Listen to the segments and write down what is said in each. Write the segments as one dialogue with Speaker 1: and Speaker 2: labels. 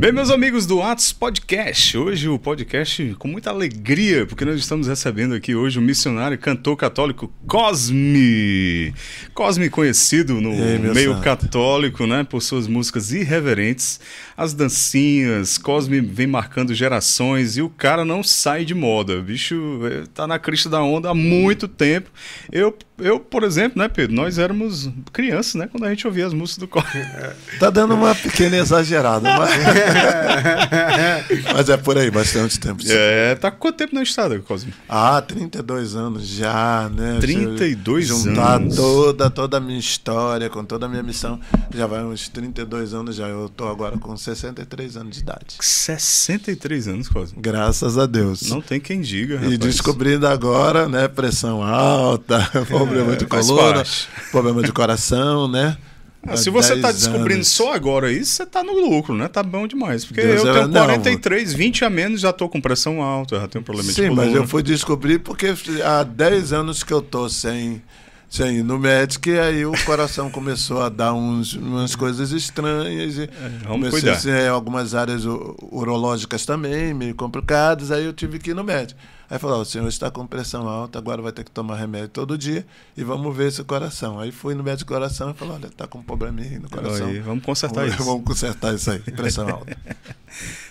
Speaker 1: Bem, meus amigos do Atos Podcast, hoje o podcast com muita alegria, porque nós estamos recebendo aqui hoje o missionário e cantor católico Cosme. Cosme conhecido no meio santo. católico, né, por suas músicas irreverentes, as dancinhas, Cosme vem marcando gerações e o cara não sai de moda. O bicho é, tá na crista da onda há muito tempo. Eu eu, por exemplo, né, Pedro, nós éramos crianças, né, quando a gente ouvia as músicas do Cosme. Tá dando uma pequena exagerada, mas mas é por aí, bastante tempo. Sim. É, tá quanto tempo na estrada, Cosme? Ah,
Speaker 2: 32 anos já, né? 32 Se juntar anos. Juntar toda, toda a minha história, com toda a minha missão, já vai uns 32 anos já. Eu tô agora com 63
Speaker 1: anos de idade. 63 anos, Cosme? Graças a Deus. Não tem quem diga, rapaz. E descobrindo
Speaker 2: agora, né, pressão alta, é, problema é, de coluna, problema de coração, né? Ah, se você tá descobrindo anos.
Speaker 1: só agora isso, você tá no lucro, né? Tá bom demais. Porque Deus eu tenho não, 43, 20 a menos, já tô com pressão alta, já tenho problema Sim, de Sim, mas eu fui
Speaker 2: descobrir porque há 10 anos que eu tô sem, sem ir no médico e aí o coração começou a dar uns, umas coisas estranhas. E é, vamos comecei, cuidar. algumas áreas urológicas também, meio complicadas, aí eu tive que ir no médico. Aí falou: o senhor está com pressão alta, agora vai ter que tomar remédio todo dia e vamos ver seu coração. Aí fui no médico do coração e falou: olha, está com um probleminha no coração. Aí, vamos consertar vamos, isso. Vamos consertar isso aí, pressão alta.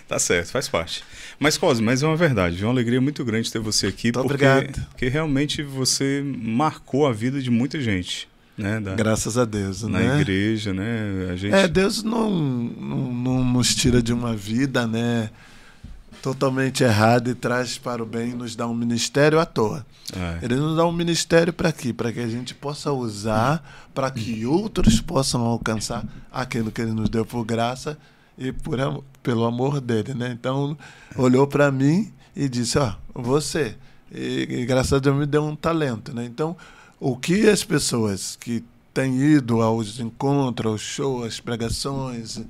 Speaker 1: tá certo, faz parte. Mas, Cosme, mas é uma verdade, é uma alegria muito grande ter você aqui. porque, obrigado. Porque realmente você marcou a vida de muita gente. Né, da, Graças a Deus, na né? igreja, né? A gente... É,
Speaker 2: Deus não, não, não nos tira de uma vida, né? totalmente errado e traz para o bem e nos dá um ministério à toa. É. Ele nos dá um ministério para quê? Para que a gente possa usar, para que outros possam alcançar aquilo que ele nos deu por graça e por, pelo amor dele. Né? Então, olhou para mim e disse: Ó, oh, você. E, e graças a Deus me deu um talento. Né? Então, o que as pessoas que têm ido aos encontros, aos shows, às pregações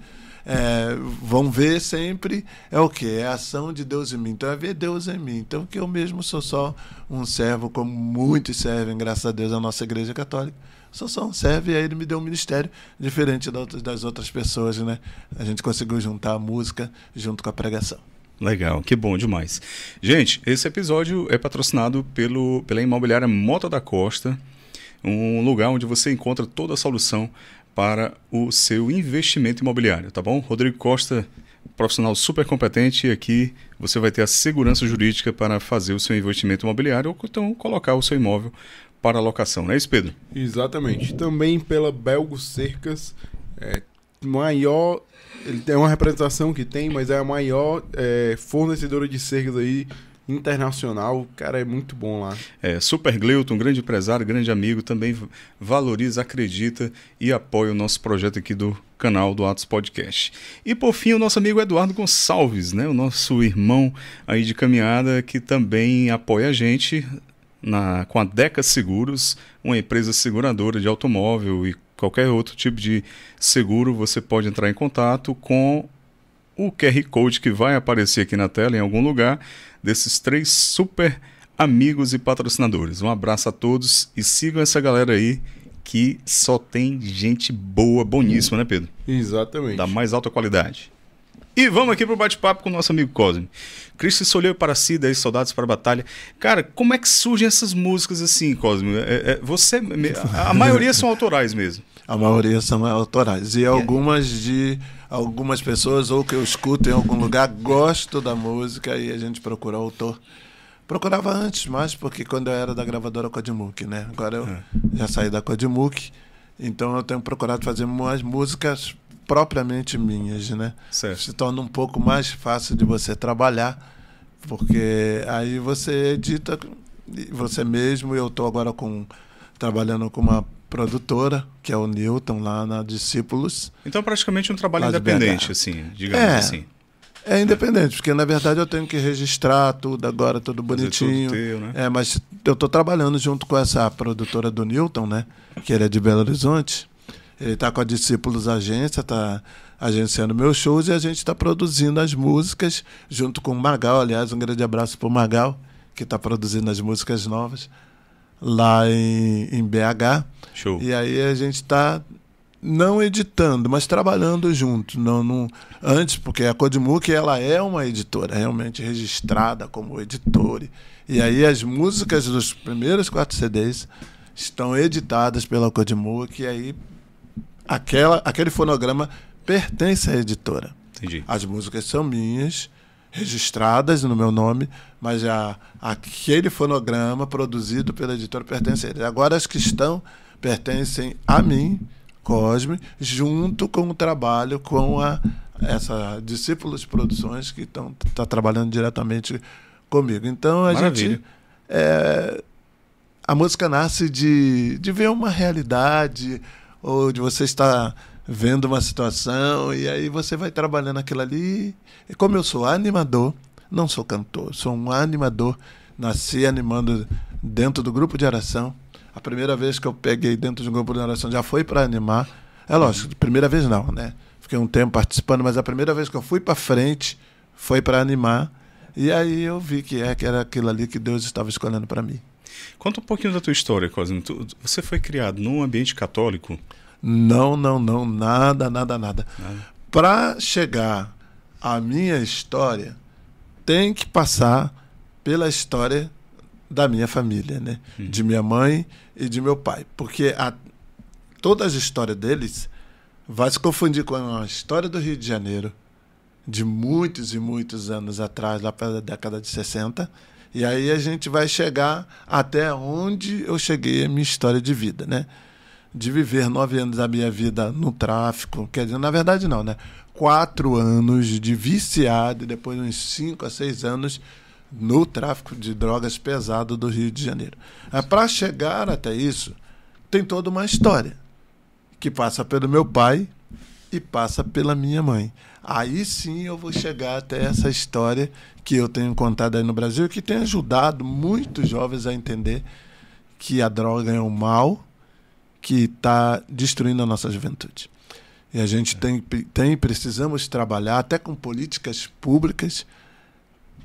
Speaker 2: é, vão ver sempre é o que? É a ação de Deus em mim. Então é ver Deus em mim. Então que eu mesmo sou só um servo, como muitos servem, graças a Deus, a nossa igreja católica. Sou só um servo e aí ele me deu um ministério diferente das outras pessoas, né? A gente conseguiu juntar a
Speaker 1: música junto com a pregação. Legal, que bom demais. Gente, esse episódio é patrocinado pelo, pela imobiliária Mota da Costa, um lugar onde você encontra toda a solução para o seu investimento imobiliário, tá bom? Rodrigo Costa, profissional super competente e aqui você vai ter a segurança jurídica para fazer o seu investimento imobiliário ou então colocar o seu imóvel para locação, não é isso, Pedro? Exatamente. Também pela Belgo Cercas, é, maior, ele tem uma representação que tem, mas é a maior é, fornecedora de cercas aí internacional, o cara é muito bom lá. É, Super Gleuton, grande empresário, grande amigo, também valoriza, acredita e apoia o nosso projeto aqui do canal do Atos Podcast. E por fim, o nosso amigo Eduardo Gonçalves, né, o nosso irmão aí de caminhada que também apoia a gente na, com a Deca Seguros, uma empresa seguradora de automóvel e qualquer outro tipo de seguro, você pode entrar em contato com o QR Code que vai aparecer aqui na tela em algum lugar desses três super amigos e patrocinadores. Um abraço a todos e sigam essa galera aí que só tem gente boa, boníssima, né, Pedro? Exatamente. Da mais alta qualidade. E vamos aqui para o bate-papo com o nosso amigo Cosme. Cristo solheu para si, 10 soldados para a batalha. Cara, como é que surgem essas músicas assim, Cosme? É, é, você, é a maioria são autorais mesmo. A maioria são autorais. E é. algumas de algumas pessoas ou que eu
Speaker 2: escuto em algum lugar, gosto da música e a gente procura o autor. Procurava antes mais, porque quando eu era da gravadora Codimuc, né? Agora eu é. já saí da Codimuc, então eu tenho procurado fazer mais músicas propriamente minhas, né? Certo. Se torna um pouco mais fácil de você trabalhar, porque aí você edita você mesmo. Eu estou agora com trabalhando com uma produtora, que é o Newton, lá na Discípulos. Então, praticamente um trabalho independente, assim, digamos é, assim. É independente, porque na verdade eu tenho que registrar tudo agora, tudo bonitinho. Tudo teu, né? É, mas eu estou trabalhando junto com essa produtora do Newton, né? Que ele é de Belo Horizonte. Ele está com a Discípulos Agência, está agenciando meus shows e a gente está produzindo as músicas junto com o Magal. Aliás, um grande abraço para o Magal, que está produzindo as músicas novas lá em, em BH. Show. E aí a gente está não editando, mas trabalhando junto. Não, não, antes, porque a Codemook ela é uma editora realmente registrada como editora. E aí as músicas dos primeiros quatro CDs estão editadas pela Codemook e aí aquela, aquele fonograma pertence à editora. Entendi. As músicas são minhas registradas no meu nome, mas já aquele fonograma produzido pela editora pertence a ele. Agora as que estão pertencem a mim, Cosme, junto com o trabalho com a essa discípulos produções que estão tá trabalhando diretamente comigo. Então a Maravilha. gente é, a música nasce de, de ver uma realidade ou de você estar vendo uma situação e aí você vai trabalhando aquilo ali. E como eu sou animador, não sou cantor, sou um animador, nasci animando dentro do grupo de oração. A primeira vez que eu peguei dentro de um grupo de oração já foi para animar. É lógico, primeira vez não, né? Fiquei um tempo participando, mas a primeira vez que eu fui para frente foi para animar. E aí eu vi que, é, que era aquilo ali que Deus estava
Speaker 1: escolhendo para mim. Conta um pouquinho da tua história, Cosimo. você foi criado num ambiente católico? Não, não, não, nada, nada, nada. É. Para chegar
Speaker 2: à minha história, tem que passar pela história da minha família, né? Uhum. De minha mãe e de meu pai. Porque a, toda a história deles vai se confundir com a história do Rio de Janeiro de muitos e muitos anos atrás, lá pela década de 60. E aí a gente vai chegar até onde eu cheguei a minha história de vida, né? de viver nove anos da minha vida no tráfico. Quer dizer, na verdade, não, né? Quatro anos de viciado e depois uns cinco a seis anos no tráfico de drogas pesado do Rio de Janeiro. Para chegar até isso, tem toda uma história que passa pelo meu pai e passa pela minha mãe. Aí sim eu vou chegar até essa história que eu tenho contado aí no Brasil, que tem ajudado muitos jovens a entender que a droga é um mal que está destruindo a nossa juventude. E a gente tem, tem precisamos trabalhar até com políticas públicas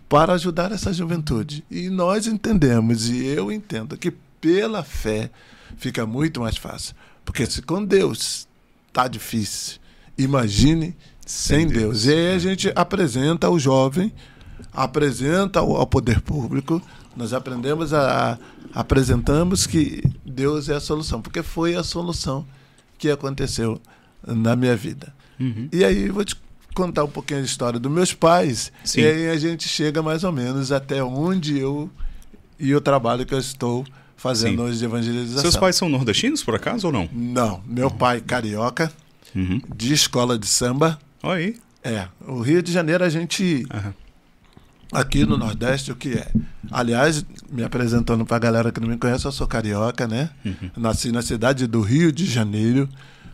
Speaker 2: para ajudar essa juventude. E nós entendemos, e eu entendo, que pela fé fica muito mais fácil. Porque se com Deus está difícil, imagine sem, Deus. Deus. E aí a né? gente apresenta ao jovem, apresenta ao poder público nós aprendemos a, a apresentamos que Deus é a solução, porque foi a solução que aconteceu na minha vida. Uhum. E aí vou te contar um pouquinho a história dos
Speaker 1: meus pais.
Speaker 2: Sim. E aí a gente chega mais ou menos até onde eu e o trabalho que eu estou fazendo Sim. hoje de evangelização. Seus pais são
Speaker 1: nordestinos, por acaso, ou não? Não.
Speaker 2: Meu uhum. pai, carioca, uhum. de escola de samba. Aí. É. O Rio de Janeiro a gente. Uhum aqui no Nordeste o que é. Aliás, me apresentando para a galera que não me conhece, eu sou carioca, né? Uhum. Nasci na cidade do Rio de Janeiro,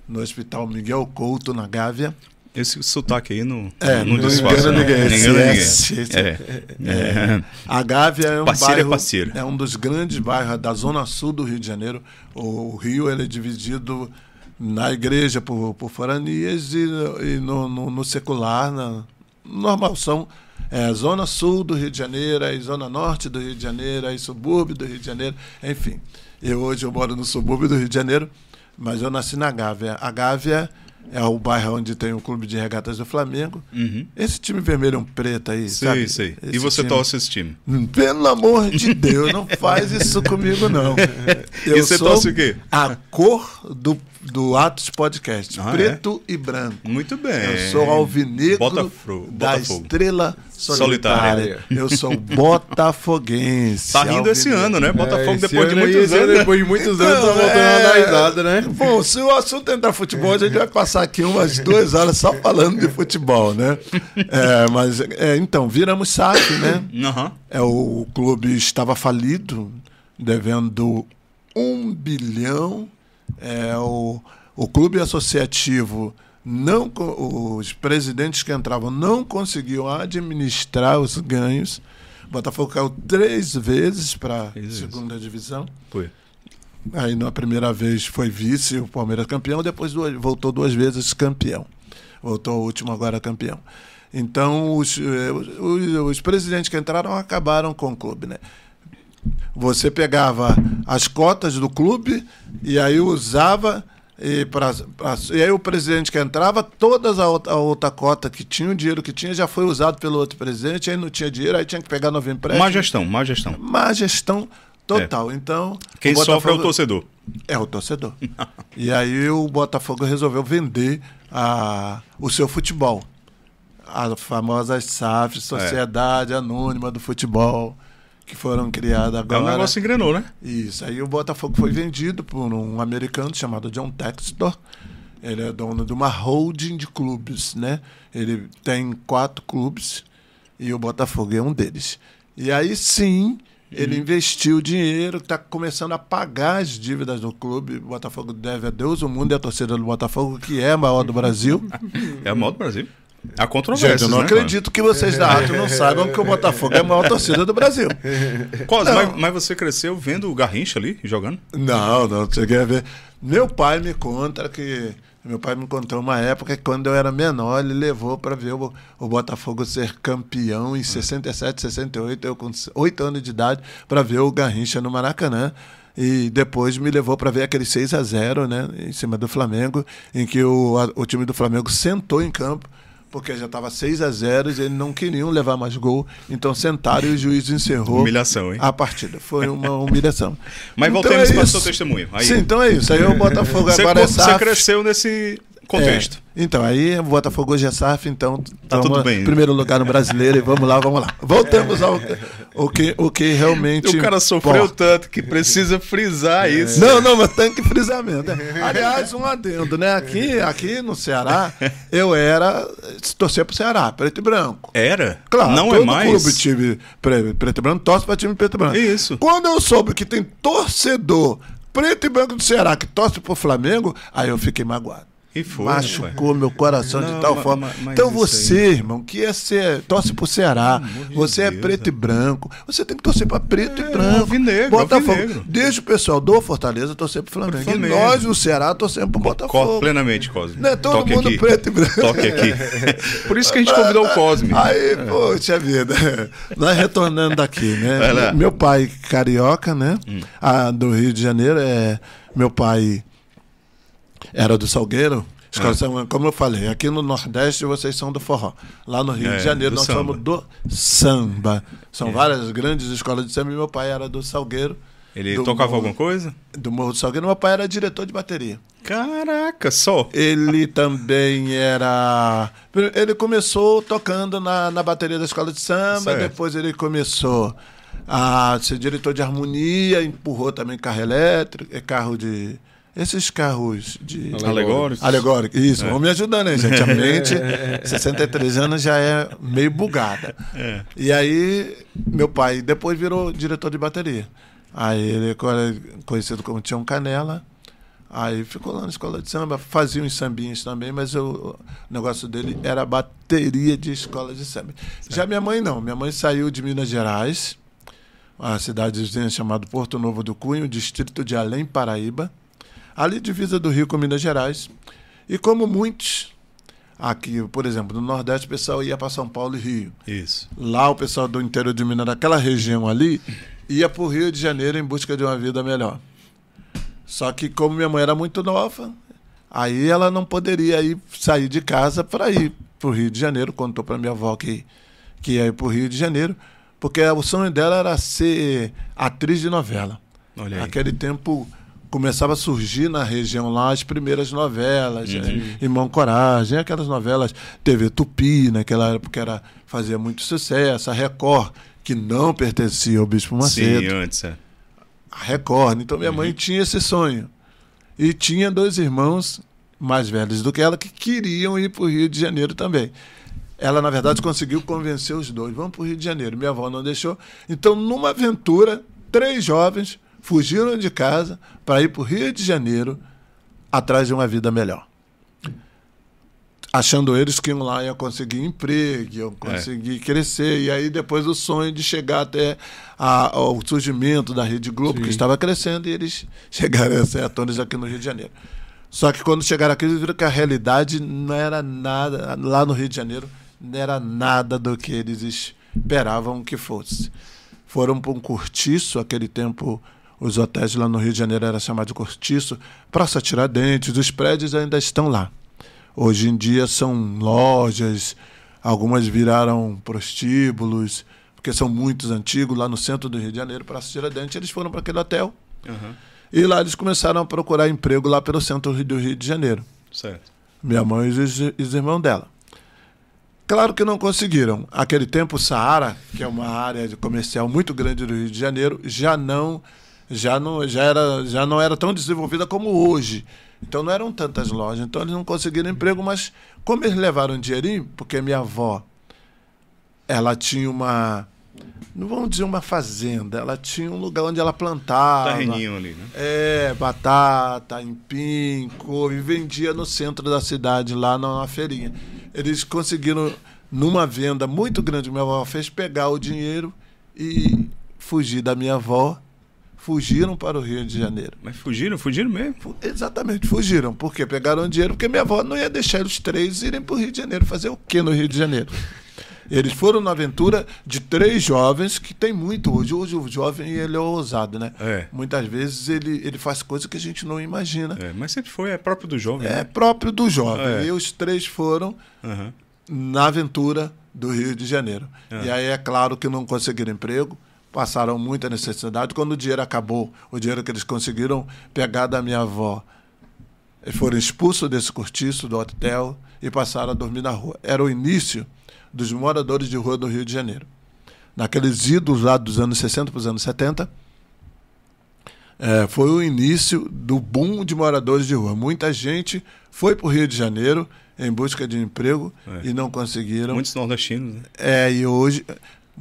Speaker 2: no Hospital Miguel Couto, na Gávea. Esse sotaque aí não, é, não, não disfarça. né? ninguém, ninguém. Esse, esse, é. É. É. A Gávea é um parceiro, é bairro, parceiro. é um dos grandes bairros da zona sul do Rio de Janeiro. O, o Rio ele é dividido na igreja por, por foranias e, e no, no, no, secular, na normal são é zona sul do Rio de Janeiro, aí zona norte do Rio de Janeiro, aí subúrbio do Rio de Janeiro, enfim. Eu hoje eu moro no subúrbio do Rio de Janeiro, mas eu nasci na Gávea. A Gávea é o bairro onde tem o clube de regatas do Flamengo. Uhum. Esse time vermelho é um preto aí, sabe? Sei. Esse e você time... torce esse time? Hum, pelo amor de Deus, não faz isso comigo, não. Eu e você torce o quê? A cor do do Atos Podcast, ah, é? preto é? e branco. Muito bem. Eu sou alvinegro Botafru, da estrela solitária. solitária. Eu sou botafoguense. Tá rindo esse ano, né? É, Botafogo é, depois, de é muitos anos, depois de muitos anos. Depois então, de muitos anos, tá voltando é... a risada, né? Bom, se o assunto entrar futebol, a gente vai passar aqui umas duas horas só falando de futebol, né? É, mas, então, viramos SAF, né? Uhum. É, o clube estava falido, devendo um bilhão é, o, o clube associativo não os presidentes que entravam não conseguiam administrar os ganhos. O Botafogo caiu três vezes para a segunda divisão. Foi. Aí na primeira vez foi vice, o Palmeiras campeão, depois duas, voltou duas vezes campeão. Voltou o último agora campeão. Então os, eh, os, os presidentes que entraram acabaram com o clube, né? Você pegava as cotas do clube e aí usava e, pra, pra, e aí o presidente que entrava, todas a outra, a outra cota que tinha, o dinheiro que tinha, já foi usado pelo outro presidente, aí não tinha dinheiro, aí tinha que pegar novo empréstimo. Má gestão, má gestão. Má gestão total. É. Então. Quem Botafogo... sofre é o torcedor. É o torcedor. e aí o Botafogo resolveu vender a, o seu futebol. A famosa SAF, é. Sociedade é. Anônima do Futebol que foram criadas agora. É um negócio engrenou, né? Isso. Aí o Botafogo foi vendido por um americano chamado John Textor. Ele é dono de uma holding de clubes, né? Ele tem quatro clubes e o Botafogo é um deles. E aí sim, ele uhum. investiu dinheiro, está começando a pagar as dívidas do clube. O Botafogo deve a Deus, o mundo e a torcida do Botafogo, que é a maior do Brasil. É a maior do Brasil. A controvérsia. Gente, eu né, não né, acredito que vocês da rádio não saibam que o Botafogo é a maior torcida do Brasil. Quase, mas, mas,
Speaker 1: você cresceu vendo o Garrincha ali jogando? Não, não você quer ver. Meu pai me conta
Speaker 2: que. Meu pai me contou uma época que quando eu era menor, ele levou para ver o, o, Botafogo ser campeão em 67, 68, eu com 8 anos de idade, para ver o Garrincha no Maracanã e depois me levou para ver aquele 6 a 0 né, em cima do Flamengo, em que o, a, o time do Flamengo sentou em campo porque já estava 6 a 0 e eles não queriam levar mais gol, então sentaram e o juiz encerrou humilhação, hein? a partida. Foi uma humilhação. Mas então voltemos é para o seu testemunho. Aí. Sim, então é isso. Aí o Botafogo agora é você, é SAF. Você
Speaker 1: cresceu nesse
Speaker 2: Contexto. É. Então, aí Botafogo hoje é SAF, então tá tudo bem. Primeiro lugar no brasileiro e vamos lá, vamos lá. Voltamos ao o que, o que realmente. O cara sofreu
Speaker 1: tanto que precisa frisar é. isso. Não, não, mas tem que frisar mesmo. Né?
Speaker 2: Aliás, um adendo, né? Aqui, aqui no Ceará, eu era torcer pro Ceará, preto e branco. Era? Claro. Não é todo é mais. clube, time preto e branco, torce pra time preto e branco. Isso. Quando eu soube que tem torcedor preto e branco do Ceará que torce pro Flamengo, aí eu fiquei magoado. E foi, Machucou meu coração não, de tal mas, forma. Mas então você, aí... irmão, que é ser, torce pro Ceará, você é preto é. e branco, você tem que torcer para preto é, e branco. Alvinegro, Botafogo. Alvinegro. Deixa o pessoal do Fortaleza torcer pro Flamengo. Flamengo. E nós, o Ceará, torcemos pro
Speaker 1: Botafogo. Plenamente, Cosme. Não é todo Toque mundo aqui. preto e branco. Toque aqui. Por isso que a gente convidou o Cosme. Aí, é. poxa vida.
Speaker 2: Nós retornando daqui, né? Meu pai, carioca, né? Hum. Ah, do Rio de Janeiro, é meu pai era do Salgueiro? É. Como eu falei, aqui no Nordeste vocês são do forró. Lá no Rio é, de Janeiro nós samba. somos do samba. São é. várias grandes escolas de samba. E meu pai era do Salgueiro. Ele do tocava Morro, alguma coisa? Do Morro do Salgueiro. Meu pai era diretor de bateria. Caraca, só! Ele também era. Ele começou tocando na, na bateria da escola de samba, certo. depois ele começou a ser diretor de harmonia, empurrou também carro elétrico, eh, carro de esses carros de. Alegóricos. Alegóricos, isso. É. Vão me é. ajudando aí, gente. A mente, é. 63 anos, já é meio bugada. É. E aí, meu pai depois virou diretor de bateria. Aí ele era é conhecido como Tião Canela. Aí ficou lá na escola de samba, fazia uns sambinhos também, mas eu, o negócio dele era bateria de escola de samba. Certo. Já minha mãe não. Minha mãe saiu de Minas Gerais, a cidadezinha chamada Porto Novo do Cunho, distrito de Além Paraíba ali divisa do Rio com Minas Gerais. E como muitos aqui, por exemplo, no Nordeste, o pessoal ia para São Paulo e Rio. Isso. Lá o pessoal do interior de Minas, daquela região ali, ia para o Rio de Janeiro em busca de uma vida melhor. Só que como minha mãe era muito nova, aí ela não poderia ir, sair de casa para ir para o Rio de Janeiro. Contou para minha avó que, que ia ir para o Rio de Janeiro, porque o sonho dela era ser atriz de novela. Olha aí. Naquele tempo começava a surgir na região lá as primeiras novelas, uhum. né? Irmão Coragem, aquelas novelas TV Tupi, naquela época era, fazia muito sucesso, a Record, que não pertencia ao Bispo Macedo. Sim, antes. É. A Record. Então minha uhum. mãe tinha esse sonho. E tinha dois irmãos mais velhos do que ela que queriam ir para o Rio de Janeiro também. Ela, na verdade, conseguiu convencer os dois. Vamos para o Rio de Janeiro. Minha avó não deixou. Então, numa aventura, três jovens fugiram de casa para ir para o Rio de Janeiro atrás de uma vida melhor. Achando eles que lá iam conseguir emprego, iam é. conseguir é. crescer. E aí depois o sonho de chegar até a, ao surgimento da Rede Globo, Sim. que estava crescendo, e eles chegaram a ser atores aqui no Rio de Janeiro. Só que quando chegaram aqui, eles viram que a realidade não era nada, lá no Rio de Janeiro, não era nada do que eles esperavam que fosse. Foram para um cortiço, aquele tempo os hotéis lá no Rio de Janeiro eram chamados de cortiço. Praça Tiradentes, os prédios ainda estão lá. Hoje em dia são lojas, algumas viraram prostíbulos, porque são muitos antigos, lá no centro do Rio de Janeiro, Praça Tiradentes, eles foram para aquele hotel. Uhum. E lá eles começaram a procurar emprego lá pelo centro do Rio de Janeiro. Certo. Minha mãe e os, os irmãos dela. Claro que não conseguiram. Aquele tempo, o Saara, que é uma área comercial muito grande do Rio de Janeiro, já não já não, já era, já não era tão desenvolvida como hoje. Então não eram tantas lojas. Então eles não conseguiram emprego, mas como eles levaram um dinheirinho, porque minha avó ela tinha uma não vamos dizer uma fazenda, ela tinha um lugar onde ela plantava. Terreninho ali, né? É, batata, empim, couve, vendia no centro da cidade, lá na feirinha. Eles conseguiram, numa venda muito grande minha avó fez, pegar o dinheiro e fugir da minha avó fugiram para o Rio de Janeiro. Mas fugiram? Fugiram mesmo? Exatamente, fugiram. Por quê? Pegaram dinheiro porque minha avó não ia deixar os três irem para o Rio de Janeiro. Fazer o quê no Rio de Janeiro? Eles foram na aventura de três jovens, que tem muito hoje. Hoje o jovem ele é ousado, né? É. Muitas vezes ele, ele faz coisas que a gente não imagina. É, mas sempre foi, é próprio do jovem. É né? próprio do jovem. É. E os três foram uhum. na aventura do Rio de Janeiro. Uhum. E aí é claro que não conseguiram emprego passaram muita necessidade. Quando o dinheiro acabou, o dinheiro que eles conseguiram pegar da minha avó, eles foram expulsos desse cortiço, do hotel, e passaram a dormir na rua. Era o início dos moradores de rua do Rio de Janeiro. Naqueles idos lá dos anos 60 para os anos 70, é, foi o início do boom de moradores de rua. Muita gente foi para o Rio de Janeiro em busca de emprego é. e não conseguiram. Muitos nordestinos. Né? É, e hoje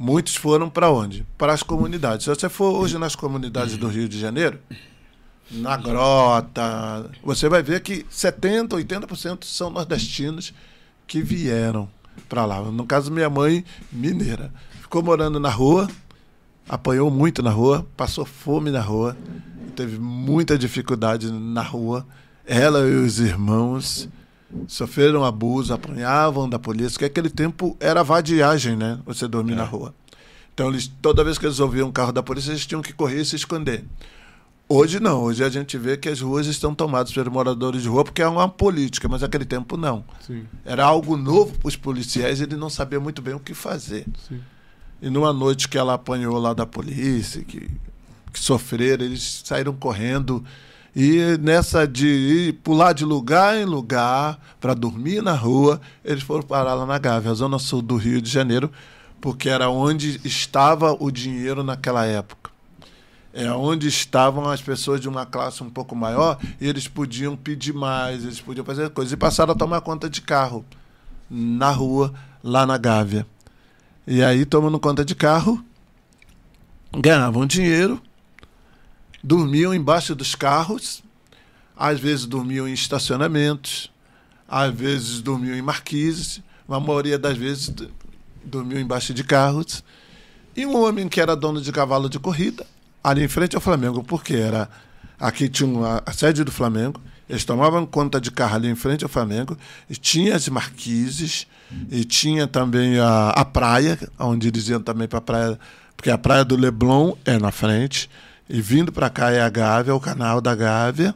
Speaker 2: Muitos foram para onde? Para as comunidades. Se você for hoje nas comunidades do Rio de Janeiro, na Grota, você vai ver que 70%, 80% são nordestinos que vieram para lá. No caso, minha mãe, mineira. Ficou morando na rua, apanhou muito na rua, passou fome na rua, teve muita dificuldade na rua. Ela e os irmãos sofreram abuso, apanhavam da polícia, que aquele tempo era vadiagem, né? Você dormir é. na rua. Então, eles, toda vez que eles ouviam um carro da polícia, eles tinham que correr e se esconder. Hoje não, hoje a gente vê que as ruas estão tomadas pelos moradores de rua porque é uma política, mas naquele tempo não. Sim. Era algo novo para os policiais, eles não sabiam muito bem o que fazer. Sim. E numa noite que ela apanhou lá da polícia, que, que sofreram, eles saíram correndo e nessa de ir, pular de lugar em lugar para dormir na rua, eles foram parar lá na Gávea, zona sul do Rio de Janeiro, porque era onde estava o dinheiro naquela época. É onde estavam as pessoas de uma classe um pouco maior e eles podiam pedir mais, eles podiam fazer coisas. E passaram a tomar conta de carro na rua, lá na Gávea. E aí, tomando conta de carro, ganhavam dinheiro dormiam embaixo dos carros, às vezes dormiam em estacionamentos, às vezes dormiam em marquises, a maioria das vezes dormiu embaixo de carros. E um homem que era dono de cavalo de corrida, ali em frente ao Flamengo, porque era aqui tinha a sede do Flamengo, eles tomavam conta de carro ali em frente ao Flamengo, e tinha as marquises, e tinha também a, a praia, onde eles iam também para a praia, porque a praia do Leblon é na frente. E vindo para cá é a Gávea, é o canal da Gávea,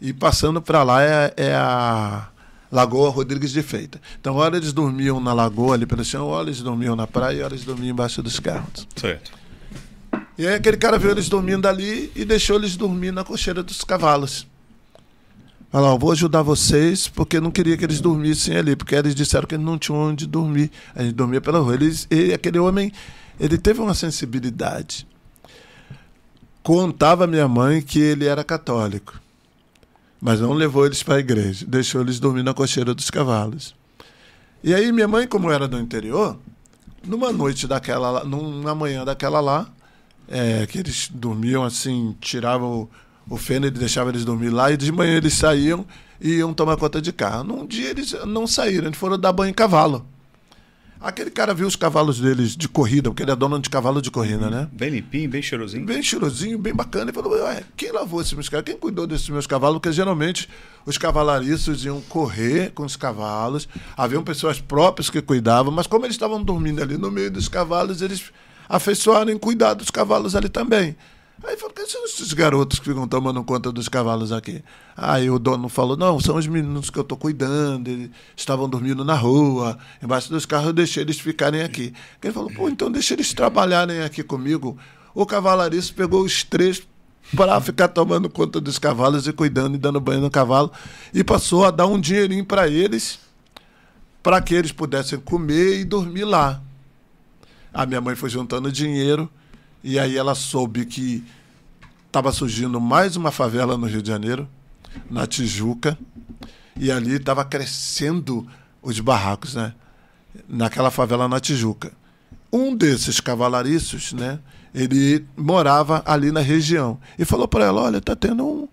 Speaker 2: e passando para lá é, é, a Lagoa Rodrigues de Feita. Então, hora eles dormiam na lagoa ali pelo chão, hora eles dormiam na praia e hora eles dormiam embaixo dos carros. Certo. E aí aquele cara viu eles dormindo ali e deixou eles dormir na cocheira dos cavalos. Falou, vou ajudar vocês, porque não queria que eles dormissem ali, porque eles disseram que eles não tinham onde dormir. A gente dormia pela rua. Eles, e aquele homem, ele teve uma sensibilidade contava a minha mãe que ele era católico, mas não levou eles para a igreja, deixou eles dormir na cocheira dos cavalos. E aí minha mãe, como era do interior, numa noite daquela, numa manhã daquela lá, é, que eles dormiam assim, tiravam o, o feno e deixavam eles dormir lá, e de manhã eles saíam e iam tomar conta de carro. Num dia eles não saíram, eles foram dar banho em cavalo. Aquele cara viu os cavalos deles de corrida, porque ele é dono de cavalo de corrida, né? Bem limpinho, bem cheirosinho. Bem cheirosinho, bem bacana. E falou: Ué, quem lavou esses meus cavalos? Quem cuidou desses meus cavalos? Porque geralmente os cavalariços iam correr com os cavalos, haviam pessoas próprias que cuidavam, mas como eles estavam dormindo ali no meio dos cavalos, eles afeiçoaram em cuidar dos cavalos ali também. Aí falou, quem são esses garotos que ficam tomando conta dos cavalos aqui? Aí o dono falou, não, são os meninos que eu estou cuidando, eles estavam dormindo na rua, embaixo dos carros, eu deixei eles ficarem aqui. Ele falou, pô, então deixa eles trabalharem aqui comigo. O cavalariço pegou os três para ficar tomando conta dos cavalos e cuidando e dando banho no cavalo e passou a dar um dinheirinho para eles para que eles pudessem comer e dormir lá. A minha mãe foi juntando dinheiro e aí ela soube que estava surgindo mais uma favela no Rio de Janeiro, na Tijuca, e ali estava crescendo os barracos, né? Naquela favela na Tijuca. Um desses cavalariços, né? Ele morava ali na região e falou para ela: olha, tá tendo um,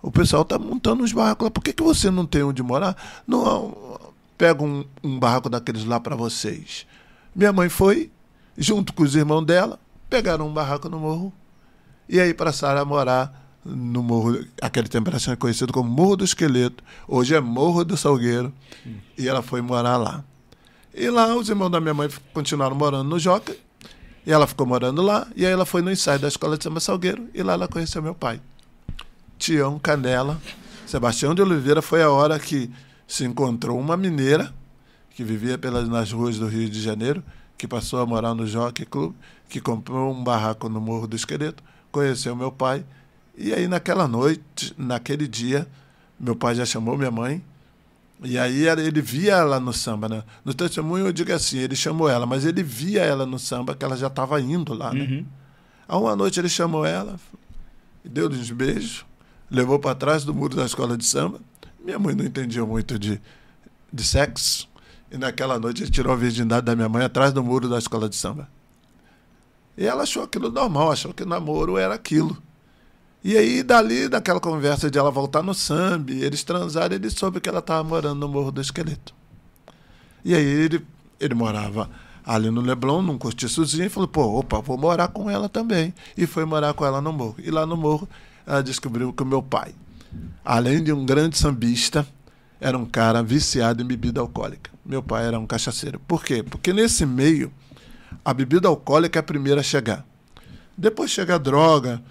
Speaker 2: o pessoal está montando uns barracos lá. Por que, que você não tem onde morar? Não, pega um, um barraco daqueles lá para vocês. Minha mãe foi, junto com os irmãos dela, pegaram um barraco no morro e aí passaram a morar no morro, aquele tempo era assim, conhecido como Morro do Esqueleto, hoje é Morro do Salgueiro, hum. e ela foi morar lá. E lá os irmãos da minha mãe continuaram morando no Joca, e ela ficou morando lá, e aí ela foi no ensaio da Escola de Samba Salgueiro, e lá ela conheceu meu pai. Tião Canela, Sebastião de Oliveira, foi a hora que se encontrou uma mineira, que vivia pelas, nas ruas do Rio de Janeiro, que passou a morar no Jockey Club, que comprou um barraco no Morro do Esqueleto, conheceu meu pai. E aí, naquela noite, naquele dia, meu pai já chamou minha mãe. E aí ele via ela no samba, né? No testemunho eu digo assim, ele chamou ela, mas ele via ela no samba, que ela já estava indo lá, né? Uhum. Aí uma noite ele chamou ela, deu-lhe uns beijos, levou para trás do muro da escola de samba. Minha mãe não entendia muito de, de sexo. E naquela noite ele tirou a virgindade da minha mãe atrás do muro da escola de samba. E ela achou aquilo normal, achou que namoro era aquilo. E aí, dali, daquela conversa de ela voltar no samba, eles transaram, ele soube que ela estava morando no Morro do Esqueleto. E aí ele, ele morava ali no Leblon, num cortiçozinho, e falou, pô, opa, vou morar com ela também. E foi morar com ela no morro. E lá no morro, ela descobriu que o meu pai, além de um grande sambista, era um cara viciado em bebida alcoólica. Meu pai era um cachaceiro. Por quê? Porque nesse meio a bebida alcoólica é a primeira a chegar. Depois chega a droga.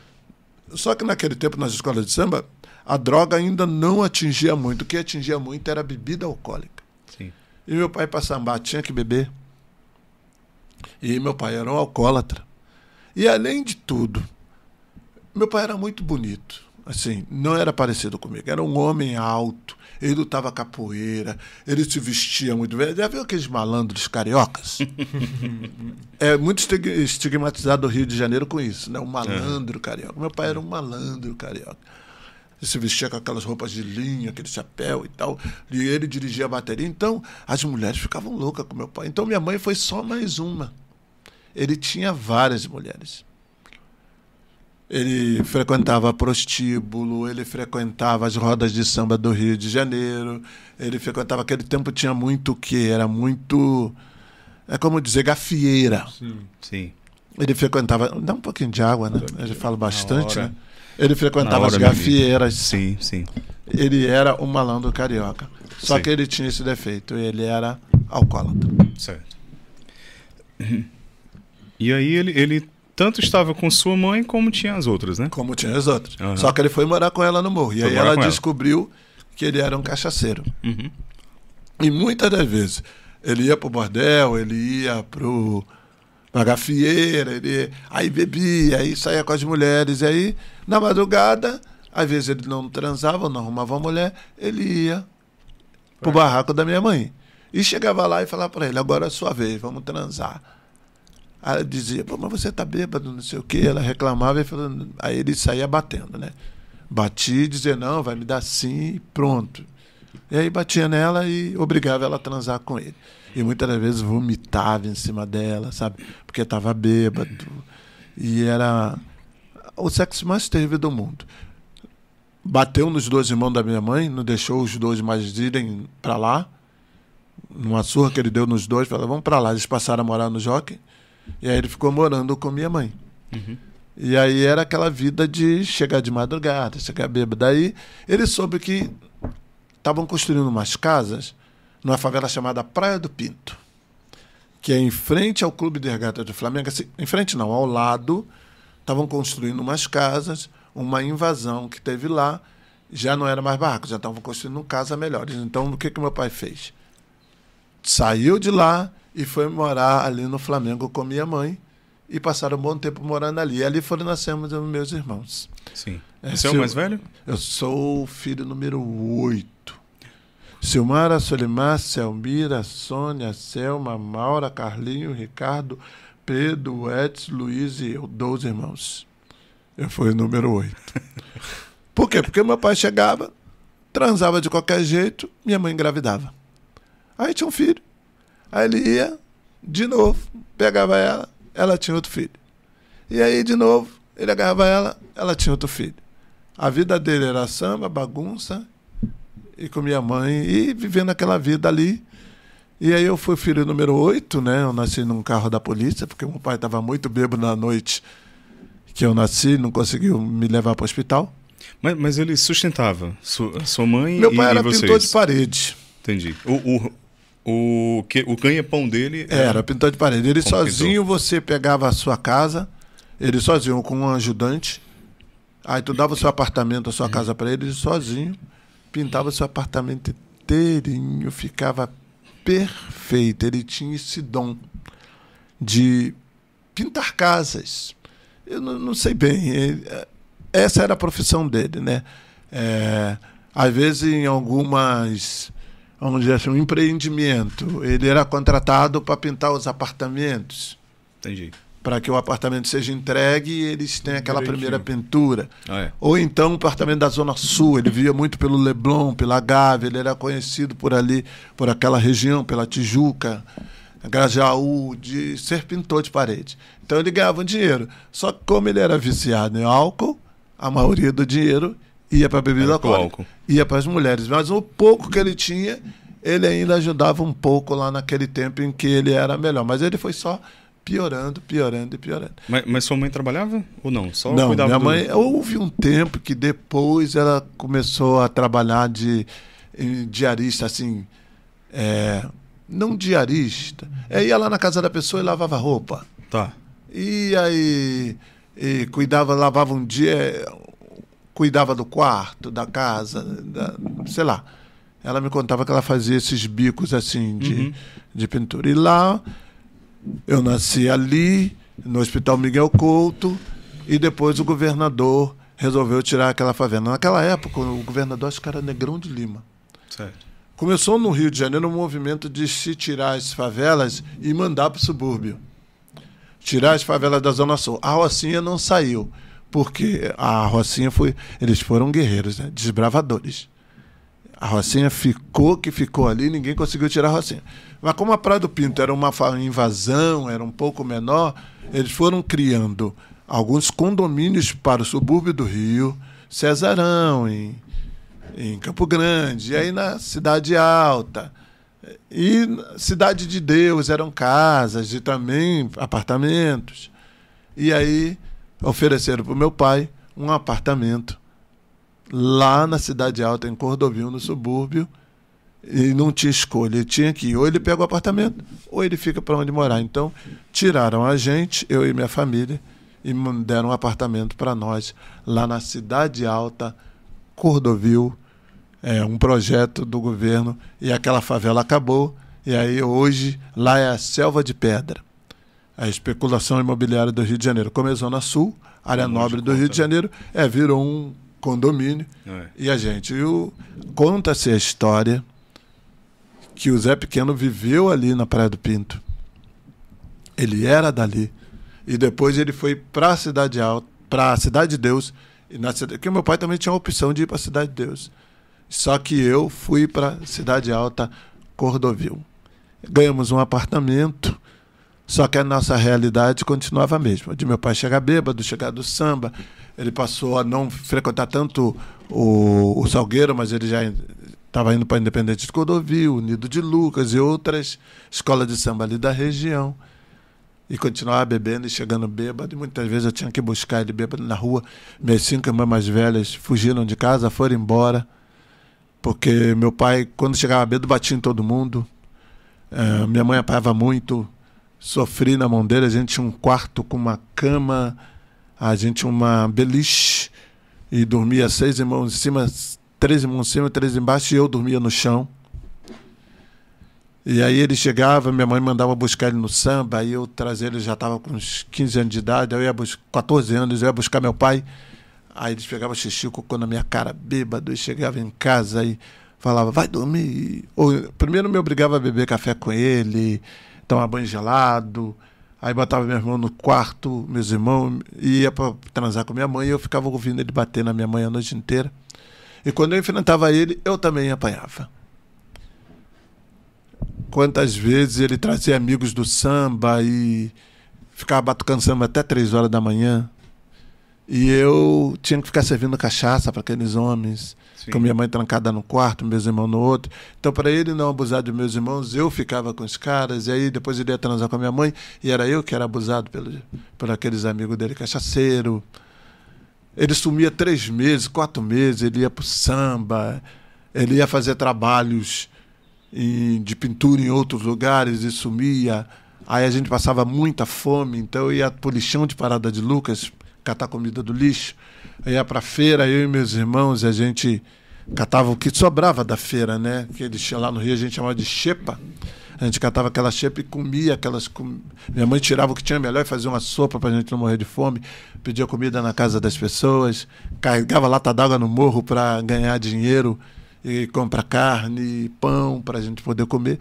Speaker 2: Só que naquele tempo, nas escolas de samba, a droga ainda não atingia muito. O que atingia muito era a bebida alcoólica. Sim. E meu pai, para sambar, tinha que beber. E meu pai era um alcoólatra. E além de tudo, meu pai era muito bonito. Assim, não era parecido comigo. Era um homem alto, ele lutava capoeira, ele se vestia muito bem. Já viu aqueles malandros cariocas? é muito estigmatizado o Rio de Janeiro com isso, né? O malandro é. carioca. Meu pai era um malandro carioca. Ele se vestia com aquelas roupas de linha, aquele chapéu e tal. E ele dirigia a bateria. Então, as mulheres ficavam loucas com meu pai. Então, minha mãe foi só mais uma. Ele tinha várias mulheres. Ele frequentava prostíbulo, ele frequentava as rodas de samba do Rio de Janeiro, ele frequentava. Aquele tempo tinha muito o quê? Era muito. É como dizer, gafieira.
Speaker 1: Sim. Sim.
Speaker 2: Ele frequentava. Dá um pouquinho de água, né? Eu falo bastante, né? Ele frequentava as gafieiras.
Speaker 1: Sim, sim.
Speaker 2: Ele era um malandro carioca.
Speaker 1: Só sim. que ele tinha esse defeito, ele era alcoólatra. Certo. E aí ele, ele tanto estava com sua mãe como tinha as outras, né? Como tinha as outras. Uhum. Só que ele foi morar com ela no morro. E foi aí ela descobriu ela. que ele era um cachaceiro.
Speaker 2: Uhum. E muitas das vezes ele ia pro bordel, ele ia pro na gafieira, ele aí bebia, aí saía com as mulheres, e aí na madrugada, às vezes ele não transava, não arrumava mulher, ele ia pro barraco da minha mãe. E chegava lá e falava para ele: "Agora é a sua vez, vamos transar". Aí dizia, mas você está bêbado, não sei o quê. Ela reclamava e falando, aí ele saía batendo, né? Bati, dizia, não, vai me dar sim, pronto. E aí batia nela e obrigava ela a transar com ele. E muitas das vezes vomitava em cima dela, sabe? Porque estava bêbado. E era o sexo mais terrível do mundo. Bateu nos dois irmãos da minha mãe, não deixou os dois mais irem para lá. Numa surra que ele deu nos dois, falou: vamos para lá. Eles passaram a morar no Jockey. E aí ele ficou morando com minha mãe. Uhum. E aí era aquela vida de chegar de madrugada, chegar bêbado. Daí ele soube que estavam construindo umas casas numa favela chamada Praia do Pinto, que é em frente ao Clube de Regatas do Flamengo. Assim, em frente não, ao lado. Estavam construindo umas casas, uma invasão que teve lá. Já não era mais barraco, já estavam construindo casas melhores. Então, o que, que meu pai fez? Saiu de lá, e foi morar ali no Flamengo com minha mãe e passaram um bom tempo morando ali. E ali foram nascemos meus irmãos. Sim. É, Você é o mais velho? Eu sou o filho número 8. Silmara, Solimar, Selmira, Sônia, Selma, Maura, Carlinho, Ricardo, Pedro, Edson, Luiz e eu, 12 irmãos. Eu fui o número 8. Por quê? Porque meu pai chegava, transava de qualquer jeito, minha mãe engravidava. Aí tinha um filho. Aí ele ia de novo, pegava ela, ela tinha outro filho. E aí, de novo, ele agarrava ela, ela tinha outro filho. A vida dele era samba, bagunça, e com minha mãe, e vivendo aquela vida ali. E aí eu fui filho número 8, né? Eu nasci num carro da polícia, porque meu pai estava muito bêbado na noite que eu nasci, não conseguiu
Speaker 1: me levar para o hospital. Mas, mas ele sustentava sua, sua mãe Meu pai era e vocês. pintor de parede. Entendi. O, o, o, que, o ganha-pão dele é, era, era pintor de parede. Ele sozinho,
Speaker 2: você pegava a sua casa, ele sozinho, com um ajudante. Aí tu dava o seu apartamento, a sua uhum. casa para ele, ele sozinho pintava seu apartamento inteirinho, ficava perfeito. Ele tinha esse dom de pintar casas. Eu não, não sei bem. Ele, essa era a profissão dele, né? É, às vezes, em algumas vamos dizer assim, um empreendimento, ele era contratado para pintar os apartamentos. Entendi. Para que o apartamento seja entregue e eles tenham aquela Direitinho. primeira pintura. Ah, é. Ou então o apartamento da Zona Sul, ele via muito pelo Leblon, pela Gávea, ele era conhecido por ali, por aquela região, pela Tijuca. Grajaú, de ser pintor de parede. Então ele ganhava um dinheiro. Só que como ele era viciado em álcool, a maioria do dinheiro ia para bebida alcoólica, ia para as mulheres. Mas o pouco que ele tinha, ele ainda ajudava um pouco lá naquele tempo em que ele era melhor. Mas ele foi
Speaker 1: só piorando, piorando e piorando. Mas, mas, sua mãe trabalhava ou não? Só não, cuidava minha do... mãe. Houve um
Speaker 2: tempo que depois ela começou a trabalhar de diarista, assim, é, não diarista. É, ia lá na casa da pessoa e lavava roupa. Tá. E aí e cuidava, lavava um dia cuidava do quarto, da casa, da, sei lá. Ela me contava que ela fazia esses bicos assim de, uhum. de pintura. E lá eu nasci ali, no Hospital Miguel Couto, e depois o governador resolveu tirar aquela favela. Naquela época, o governador acho que era Negrão de Lima. Certo. Começou no Rio de Janeiro um movimento de se tirar as favelas e mandar para o subúrbio. Tirar as favelas da Zona Sul. A Rocinha não saiu porque a Rocinha foi. Eles foram guerreiros, né? desbravadores. A Rocinha ficou que ficou ali, ninguém conseguiu tirar a Rocinha. Mas como a Praia do Pinto era uma invasão, era um pouco menor, eles foram criando alguns condomínios para o subúrbio do Rio, Cesarão, em, em Campo Grande, e aí na Cidade Alta. E Cidade de Deus eram casas e também apartamentos. E aí ofereceram para o meu pai um apartamento lá na Cidade Alta, em Cordovil, no subúrbio, e não tinha escolha. Ele tinha que ir. Ou ele pega o apartamento, ou ele fica para onde morar. Então, tiraram a gente, eu e minha família, e deram um apartamento para nós lá na Cidade Alta, Cordovil. É um projeto do governo e aquela favela acabou. E aí hoje lá é a selva de pedra a é especulação imobiliária do Rio de Janeiro. Começou na Sul, área nobre do conta. Rio de Janeiro, é, virou um condomínio. É. E a gente. Conta-se a história que o Zé Pequeno viveu ali na Praia do Pinto. Ele era dali. E depois ele foi para a Cidade Alta, para a Cidade de Deus. E na cidade, porque meu pai também tinha a opção de ir para a Cidade de Deus. Só que eu fui para a Cidade Alta, Cordovil. Ganhamos um apartamento só que a nossa realidade continuava a mesma. De meu pai chegar bêbado, chegar do samba. Ele passou a não frequentar tanto o, o Salgueiro, mas ele já estava indo para Independente de Codovil, Unido de Lucas e outras escolas de samba ali da região. E continuava bebendo e chegando bêbado. E muitas vezes eu tinha que buscar ele bêbado na rua. Minhas cinco irmãs mais velhas fugiram de casa, foram embora. Porque meu pai, quando chegava bêbado, batia em todo mundo. Eh, minha mãe apanhava muito sofri na mão dele. A gente tinha um quarto com uma cama, a gente uma beliche e dormia seis irmãos em cima, três irmãos em cima, três embaixo e eu dormia no chão. E aí ele chegava, minha mãe mandava buscar ele no samba, aí eu trazia ele, já estava com uns 15 anos de idade, eu ia buscar, 14 anos, eu ia buscar meu pai. Aí eles pegavam xixi, cocô na minha cara, bêbado, e chegava em casa e falava, vai dormir. Ou, primeiro me obrigava a beber café com ele, tomar banho gelado. Aí botava meu irmão no quarto, meus irmãos, e ia para transar com minha mãe, e eu ficava ouvindo ele bater na minha mãe a noite inteira. E quando eu enfrentava ele, eu também apanhava. Quantas vezes ele trazia amigos do samba e ficava batucando samba até três horas da manhã. E eu tinha que ficar servindo cachaça para aqueles homens, Sim. com minha mãe trancada no quarto, meus irmãos no outro. Então, para ele não abusar de meus irmãos, eu ficava com os caras, e aí depois ele ia transar com a minha mãe, e era eu que era abusado pelo, por aqueles amigos dele, cachaceiro. Ele sumia três meses, quatro meses, ele ia para samba, ele ia fazer trabalhos em, de pintura em outros lugares e sumia. Aí a gente passava muita fome, então eu ia para o lixão de Parada de Lucas catar comida do lixo. Aí ia para feira, eu e meus irmãos, a gente catava o que sobrava da feira, né? Que eles lá no Rio a gente chamava de xepa. A gente catava aquela xepa e comia aquelas. Com... Minha mãe tirava o que tinha melhor e fazia uma sopa para a gente não morrer de fome. Pedia comida na casa das pessoas, carregava lata d'água no morro para ganhar dinheiro e comprar carne, pão para a gente poder comer.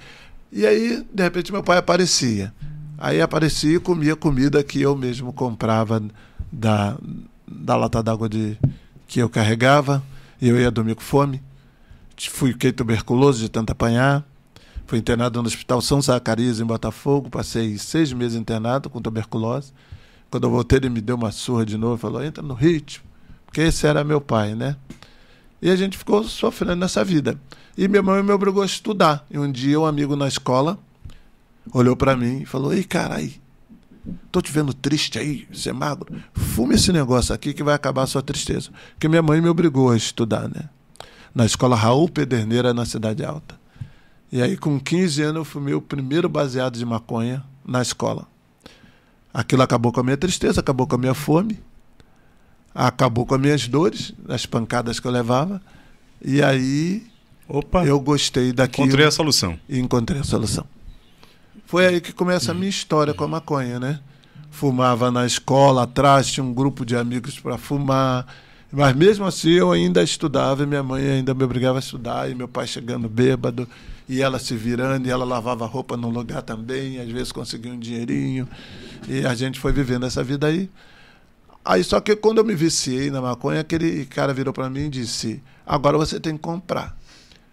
Speaker 2: E aí, de repente, meu pai aparecia. Aí aparecia e comia comida que eu mesmo comprava da, da lata d'água de, que eu carregava, e eu ia dormir com fome. Fui fiquei tuberculoso de tanto apanhar. Fui internado no Hospital São Zacarias, em Botafogo. Passei seis meses internado com tuberculose. Quando eu voltei, ele me deu uma surra de novo. Falou, entra no ritmo. Porque esse era meu pai, né? E a gente ficou sofrendo nessa vida. E minha mãe me obrigou a estudar. E um dia um amigo na escola olhou para mim e falou: Ei, carai, Tô te vendo triste aí, você é magro. Fume esse negócio aqui que vai acabar a sua tristeza. Porque minha mãe me obrigou a estudar, né? Na escola Raul Pederneira, na Cidade Alta. E aí, com 15 anos, eu fumei o primeiro baseado de maconha na escola. Aquilo acabou com a minha tristeza, acabou com a minha fome, acabou com as minhas dores, as pancadas que eu levava. E aí, Opa, eu gostei daquilo. Encontrei a solução. E encontrei a solução. Foi aí que começa a minha história com a maconha, né? Fumava na escola, atrás tinha um grupo de amigos para fumar. Mas mesmo assim eu ainda estudava, minha mãe ainda me obrigava a estudar, e meu pai chegando bêbado, e ela se virando, e ela lavava roupa num lugar também, às vezes conseguia um dinheirinho, e a gente foi vivendo essa vida aí. Aí só que quando eu me viciei na maconha, aquele cara virou para mim e disse: "Agora você tem que comprar".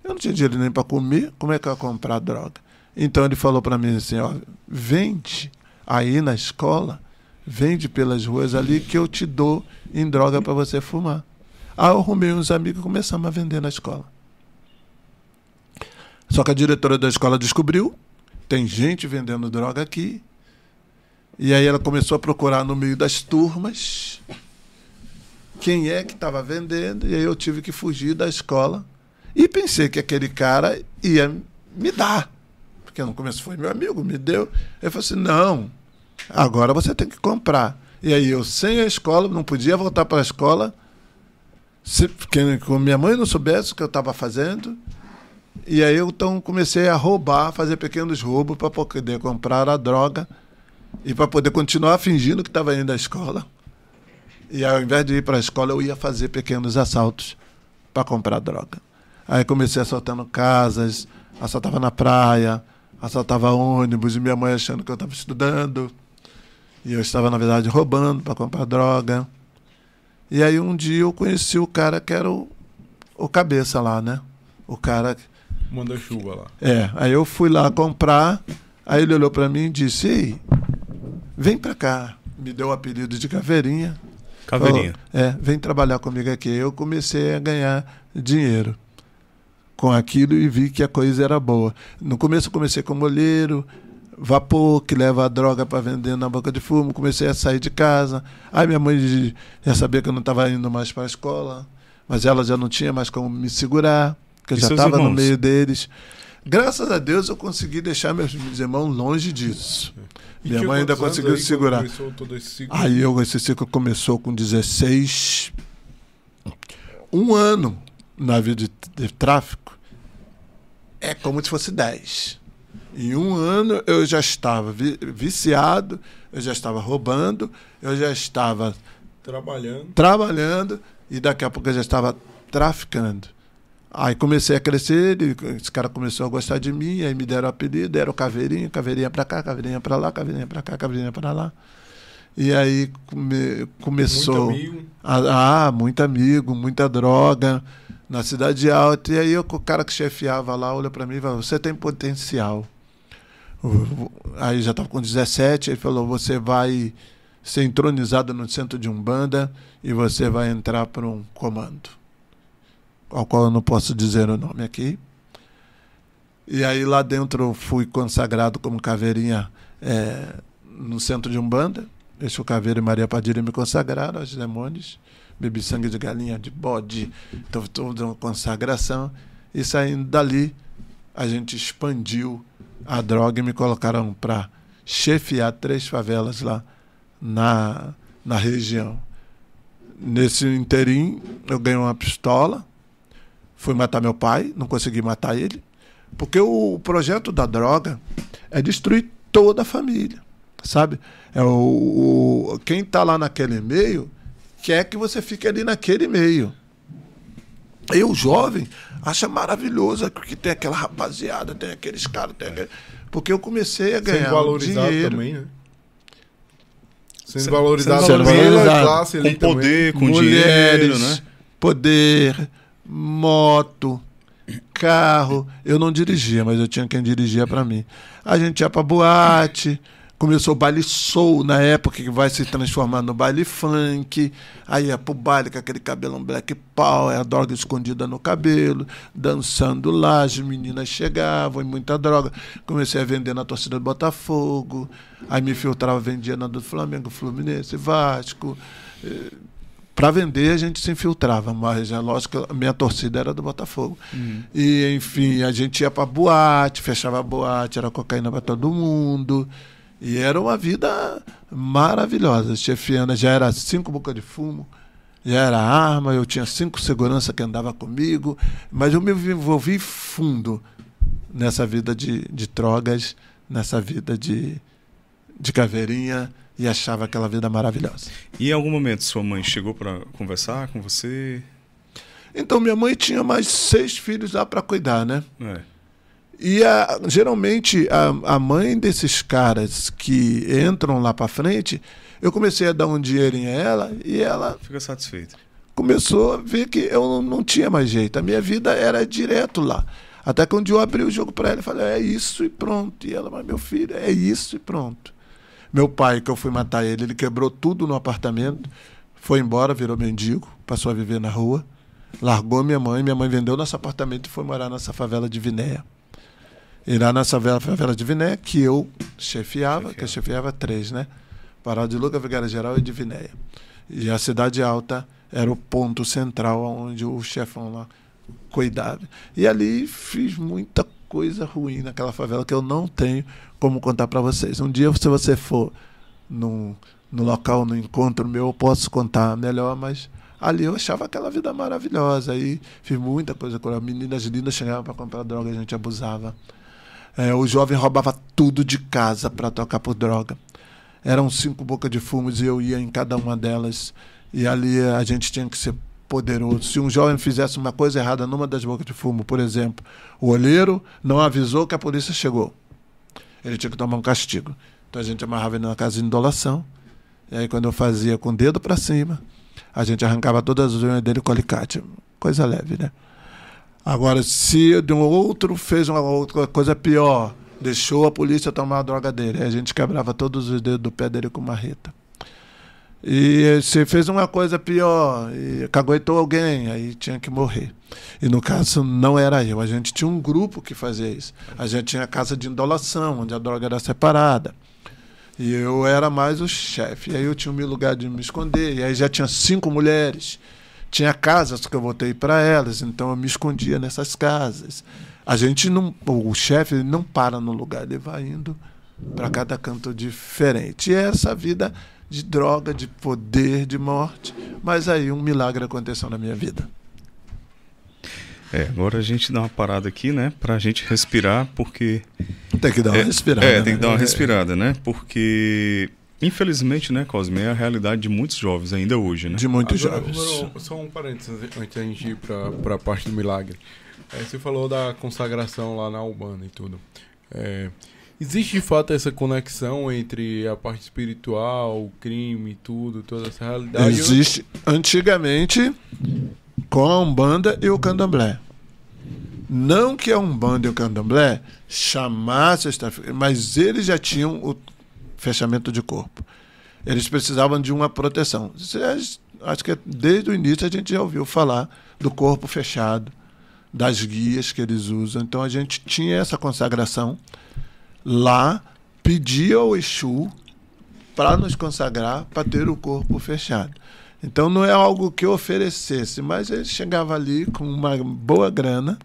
Speaker 2: Eu não tinha dinheiro nem para comer, como é que eu ia comprar droga? Então ele falou para mim assim: ó, vende aí na escola, vende pelas ruas ali que eu te dou em droga para você fumar. Aí eu arrumei uns amigos e começamos a vender na escola. Só que a diretora da escola descobriu: tem gente vendendo droga aqui. E aí ela começou a procurar no meio das turmas quem é que estava vendendo, e aí eu tive que fugir da escola. E pensei que aquele cara ia me dar. Porque no começo foi meu amigo, me deu. Eu falei assim: não, agora você tem que comprar. E aí eu, sem a escola, não podia voltar para a escola. Se, porque minha mãe não soubesse o que eu estava fazendo. E aí eu então comecei a roubar, fazer pequenos roubos para poder comprar a droga e para poder continuar fingindo que estava indo à escola. E ao invés de ir para a escola, eu ia fazer pequenos assaltos para comprar droga. Aí comecei assaltando casas, assaltava na praia, assaltava ônibus e minha mãe achando que eu estava estudando. E eu estava, na verdade, roubando para comprar droga. E aí um dia eu conheci o cara que era o, o cabeça lá, né? O cara.
Speaker 1: Manda chuva lá. É.
Speaker 2: Aí eu fui lá comprar, aí ele olhou para mim e disse: Ei, vem para cá. Me deu o apelido de Caveirinha. Caveirinha. Falou, é, vem trabalhar comigo aqui. Eu comecei a ganhar dinheiro com aquilo e vi que a coisa era boa. No começo eu comecei com molheiro, vapor que leva a droga para vender na boca de fumo, comecei a sair de casa. Aí minha mãe já sabia que eu não estava indo mais para a escola, mas ela já não tinha mais como me segurar, que eu e já estava no meio deles. Graças a Deus eu consegui deixar meus, meus irmãos longe disso. E minha mãe ainda conseguiu aí, segurar. Aí eu, esse ciclo começou com 16. Um ano navio de, de tráfico, é como se fosse 10. Em um ano eu já estava vi viciado, eu já estava roubando, eu já estava
Speaker 1: trabalhando.
Speaker 2: trabalhando e daqui a pouco eu já estava traficando. Aí comecei a crescer, esse cara começou a gostar de mim, aí me deram o apelido, deram caveirinha, caveirinha pra cá, caveirinha pra lá, caveirinha pra cá, caveirinha pra lá. E aí come, começou. Muito amigo. Ah, ah muito amigo, muita droga na cidade alta. E aí o cara que chefiava lá olha para mim e fala, você tem potencial. Aí já estava com 17, ele falou, você vai ser entronizado no centro de Umbanda e você vai entrar para um comando, ao qual eu não posso dizer o nome aqui. E aí lá dentro fui consagrado como caveirinha é, no centro de Umbanda. o Caveira e Maria Padilha me consagraram aos demônios bebi sangue de galinha, de bode, então toda uma consagração. E saindo dali, a gente expandiu a droga e me colocaram para chefiar três favelas lá na, na região. Nesse interim, eu ganhei uma pistola, fui matar meu pai, não consegui matar ele, porque o projeto da droga é destruir toda a família, sabe? É o, o quem está lá naquele meio quer que você fique ali naquele meio. eu jovem acha maravilhoso que tem aquela rapaziada, tem aqueles caras, tem aquele... Porque eu comecei a ganhar Sendo valorizado dinheiro. também,
Speaker 1: né? Sendo valorizado, Sendo valorizado classe com poder, também. com Mulheres, dinheiro, né?
Speaker 2: Poder, moto, carro. Eu não dirigia, mas eu tinha quem dirigia para mim. A gente ia pra boate começou o baile soul na época que vai se transformar no baile funk. Aí é pro baile com aquele cabelão black power, a droga escondida no cabelo, dançando lá, as meninas chegavam e muita droga. Comecei a vender na torcida do Botafogo, aí me filtrava, vendia na do Flamengo, Fluminense, Vasco. Eh, para vender a gente se infiltrava, mas é lógico que a minha torcida era do Botafogo. Uhum. E enfim, a gente ia para boate, fechava a boate, era cocaína para todo mundo. E era uma vida maravilhosa. Chefiana já era cinco bocas de fumo, já era arma, eu tinha cinco segurança que andava comigo, mas eu me envolvi fundo nessa vida de, de drogas, nessa vida de, de
Speaker 1: caveirinha e achava aquela vida maravilhosa. E em algum momento sua mãe chegou para conversar com você? Então minha mãe tinha mais seis filhos lá para cuidar, né? É.
Speaker 2: E a, geralmente a, a mãe desses caras que entram lá para frente, eu comecei a dar um dinheirinho a ela e
Speaker 1: ela. Fica satisfeita.
Speaker 2: Começou a ver que eu não tinha mais jeito. A minha vida era direto lá. Até que um dia eu abri o jogo para ela e falei, é isso e pronto. E ela, mas meu filho, é isso e pronto. Meu pai, que eu fui matar ele, ele quebrou tudo no apartamento, foi embora, virou mendigo, passou a viver na rua, largou minha mãe, minha mãe vendeu nosso apartamento e foi morar nessa favela de Vinéia irá nessa favela de Viné, que eu chefiava, que eu chefiava três, né? Pará de Luca, Vigário Geral e de Vinéia. E a Cidade Alta era o ponto central onde o chefão lá cuidava. E ali fiz muita coisa ruim naquela favela que eu não tenho como contar para vocês. Um dia, se você for num, no local, no encontro meu, eu posso contar melhor, mas ali eu achava aquela vida maravilhosa. Aí fiz muita coisa com meninas lindas chegavam para comprar droga, a gente abusava. É, o jovem roubava tudo de casa para tocar por droga. Eram cinco bocas de fumo e eu ia em cada uma delas. E ali a gente tinha que ser poderoso. Se um jovem fizesse uma coisa errada numa das bocas de fumo, por exemplo, o olheiro não avisou que a polícia chegou. Ele tinha que tomar um castigo. Então a gente amarrava ele na casa de indolação. E aí quando eu fazia com o dedo para cima, a gente arrancava todas as unhas dele com alicate. Coisa leve, né? Agora, se de um outro fez uma outra coisa pior, deixou a polícia tomar a droga dele, a gente quebrava todos os dedos do pé dele com marreta. E se fez uma coisa pior, e caguetou alguém, aí tinha que morrer. E no caso, não era eu. A gente tinha um grupo que fazia isso. A gente tinha a casa de indolação, onde a droga era separada. E eu era mais o chefe. E aí eu tinha um lugar de me esconder. E aí já tinha cinco mulheres. Tinha casas que eu voltei para elas, então eu me escondia nessas casas. A gente não, o chefe não para no lugar, ele vai indo para cada canto diferente. E é essa vida de droga, de poder, de morte. Mas aí um milagre aconteceu
Speaker 1: na minha vida. É, agora a gente dá uma parada aqui, né? para a gente respirar, porque. Tem que dar uma é, respirada. É, tem que né? dar uma respirada, né? Porque Infelizmente, né, Cosme, é a realidade de muitos jovens ainda hoje, né? De muitos Agora, jovens. Só um parênteses antes de ir para a parte do milagre. É, você falou da consagração lá na Urbana e tudo. É, existe de fato essa conexão entre a parte espiritual, o crime, tudo, toda essa realidade? Existe.
Speaker 2: Antigamente, com a Umbanda e o Candomblé. Não que a Umbanda e o Candomblé chamassem, mas eles já tinham o fechamento de corpo. Eles precisavam de uma proteção. É, acho que é desde o início a gente já ouviu falar do corpo fechado, das guias que eles usam. Então a gente tinha essa consagração lá, pedia ao Exu para nos consagrar, para ter o corpo fechado. Então não é algo que oferecesse, mas ele chegava ali com uma boa grana,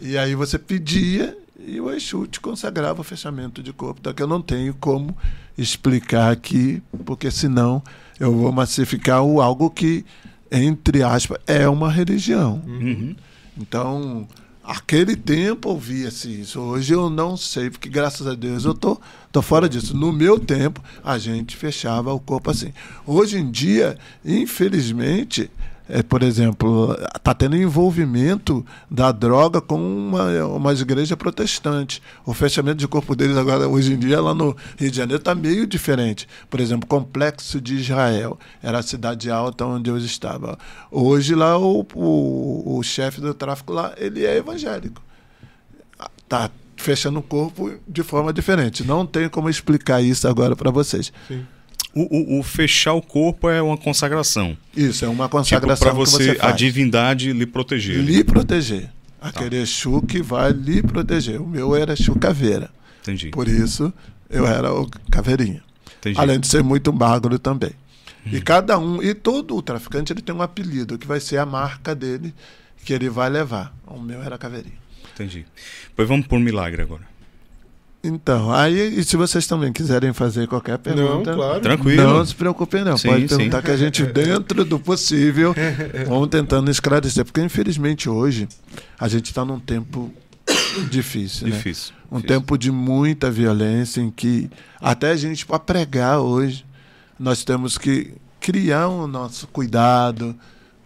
Speaker 2: e aí você pedia e o Exute consagrava o fechamento de corpo, então que eu não tenho como explicar aqui, porque senão eu vou massificar o algo que, entre aspas, é uma religião. Uhum. Então, aquele tempo ouvia-se assim, isso. Hoje eu não sei, porque graças a Deus eu tô, tô fora disso. No meu tempo, a gente fechava o corpo assim. Hoje em dia, infelizmente, é, por exemplo, está tendo envolvimento da droga com uma, uma igreja protestante. O fechamento de corpo deles agora, hoje em dia, lá no Rio de Janeiro, está meio diferente. Por exemplo, Complexo de Israel, era a cidade alta onde eu estava. Hoje lá o, o, o chefe do tráfico lá, ele é evangélico. Está fechando o corpo de forma diferente. Não tem como explicar isso agora para vocês. Sim
Speaker 1: o, o, o, fechar o corpo é uma consagração. Isso, é uma tipo, consagração tipo, para você, você a divindade lhe proteger. Lhe proteger.
Speaker 2: Aquele tá. Exu que vai lhe proteger. O meu era Exu Caveira. Entendi. Por isso eu era o Caveirinha. Entendi. Além de ser muito magro também. Hum. E cada um, e todo o traficante, ele tem um apelido que vai ser a marca dele que ele vai levar. O meu era Caveirinha. Entendi.
Speaker 1: Pois vamos por milagre agora.
Speaker 2: Então, aí, e se vocês também quiserem fazer qualquer pergunta, não, claro. tranquilo. não se preocupem, não. Sim, Pode perguntar sim. que a gente, dentro do possível,
Speaker 1: vamos
Speaker 2: tentando esclarecer. Porque, infelizmente, hoje, a gente está num tempo difícil. Né? Difícil. Um difícil. tempo de muita violência, em que até a gente, para pregar hoje, nós temos que criar o um nosso cuidado,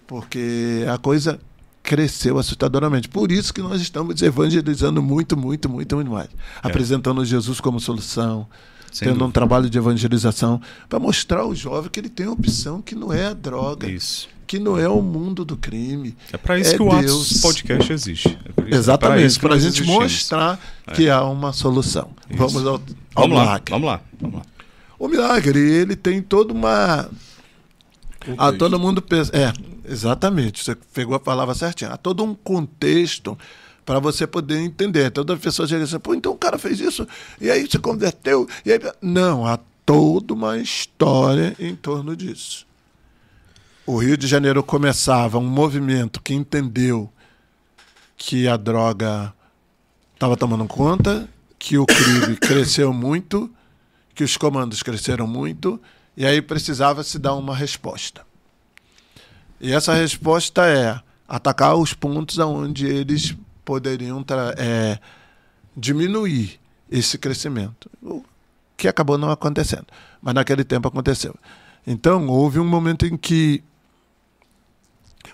Speaker 2: porque a coisa cresceu assustadoramente. Por isso que nós estamos evangelizando muito, muito, muito, muito mais. É. Apresentando Jesus como solução, Sem tendo dúvida. um trabalho de evangelização, para mostrar ao jovem que ele tem opção que não é a droga. Isso. Que não é o mundo do crime. É para isso é que o Deus. Atos Podcast existe. É Exatamente, é para a gente existimos. mostrar é. que há uma solução. Isso. Vamos ao, ao vamos milagre. Lá, vamos lá, vamos lá. O milagre, ele tem toda uma. a ah, todo mundo pensa. É, Exatamente, você pegou a palavra certinha. Há todo um contexto para você poder entender. Toda pessoa chega assim, pô, então o cara fez isso, e aí se converteu, e aí... Não, há toda uma história em torno disso. O Rio de Janeiro começava um movimento que entendeu que a droga estava tomando conta, que o crime cresceu muito, que os comandos cresceram muito, e aí precisava se dar uma resposta. E essa resposta é atacar os pontos onde eles poderiam é, diminuir esse crescimento, o que acabou não acontecendo, mas naquele tempo aconteceu. Então, houve um momento em que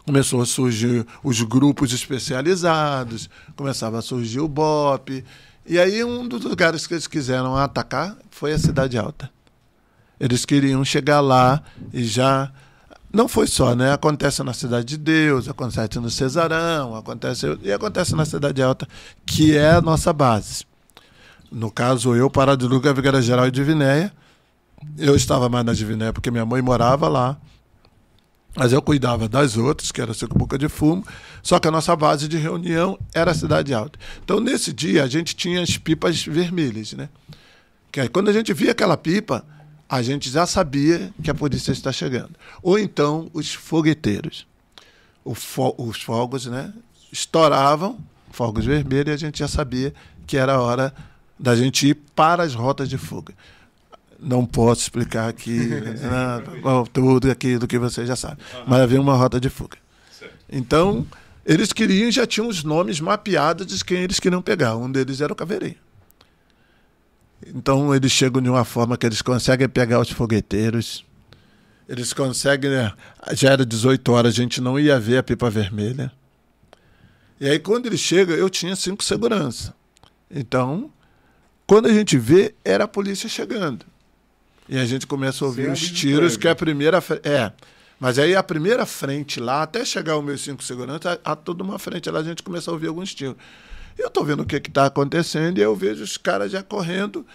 Speaker 2: começou a surgir os grupos especializados, começava a surgir o BOP, e aí um dos lugares que eles quiseram atacar foi a Cidade Alta. Eles queriam chegar lá e já não foi só, né? Acontece na Cidade de Deus, acontece no Cesarão, acontece e acontece na Cidade Alta, que é a nossa base. No caso, eu, de Paraduluga, Vigara Geral e Divinéia. Eu estava mais na Divinéia porque minha mãe morava lá. Mas eu cuidava das outras, que era Seco Boca de Fumo, só que a nossa base de reunião era a Cidade Alta. Então, nesse dia, a gente tinha as pipas vermelhas, né? Que aí, quando a gente via aquela pipa, a gente já sabia que a polícia está chegando. Ou então os fogueteiros. Fo os fogos né, estouravam, fogos vermelhos, e a gente já sabia que era hora da gente ir para as rotas de fuga. Não posso explicar aqui né, tudo aquilo que você já sabe, mas havia uma rota de fuga. Então, eles queriam já tinham os nomes mapeados de quem eles queriam pegar. Um deles era o Caveirinha. Então eles chegam de uma forma que eles conseguem pegar os fogueteiros, eles conseguem. Né? Já era 18 horas, a gente não ia ver a pipa vermelha. E aí quando ele chega, eu tinha cinco segurança. Então, quando a gente vê, era a polícia chegando. E a gente começa a ouvir os tiros, que é a primeira. É. Mas aí a primeira frente lá, até chegar o meu cinco segurança, há toda uma frente lá, a gente começa a ouvir alguns tiros. Eu estou vendo o que está acontecendo e eu vejo os caras já correndo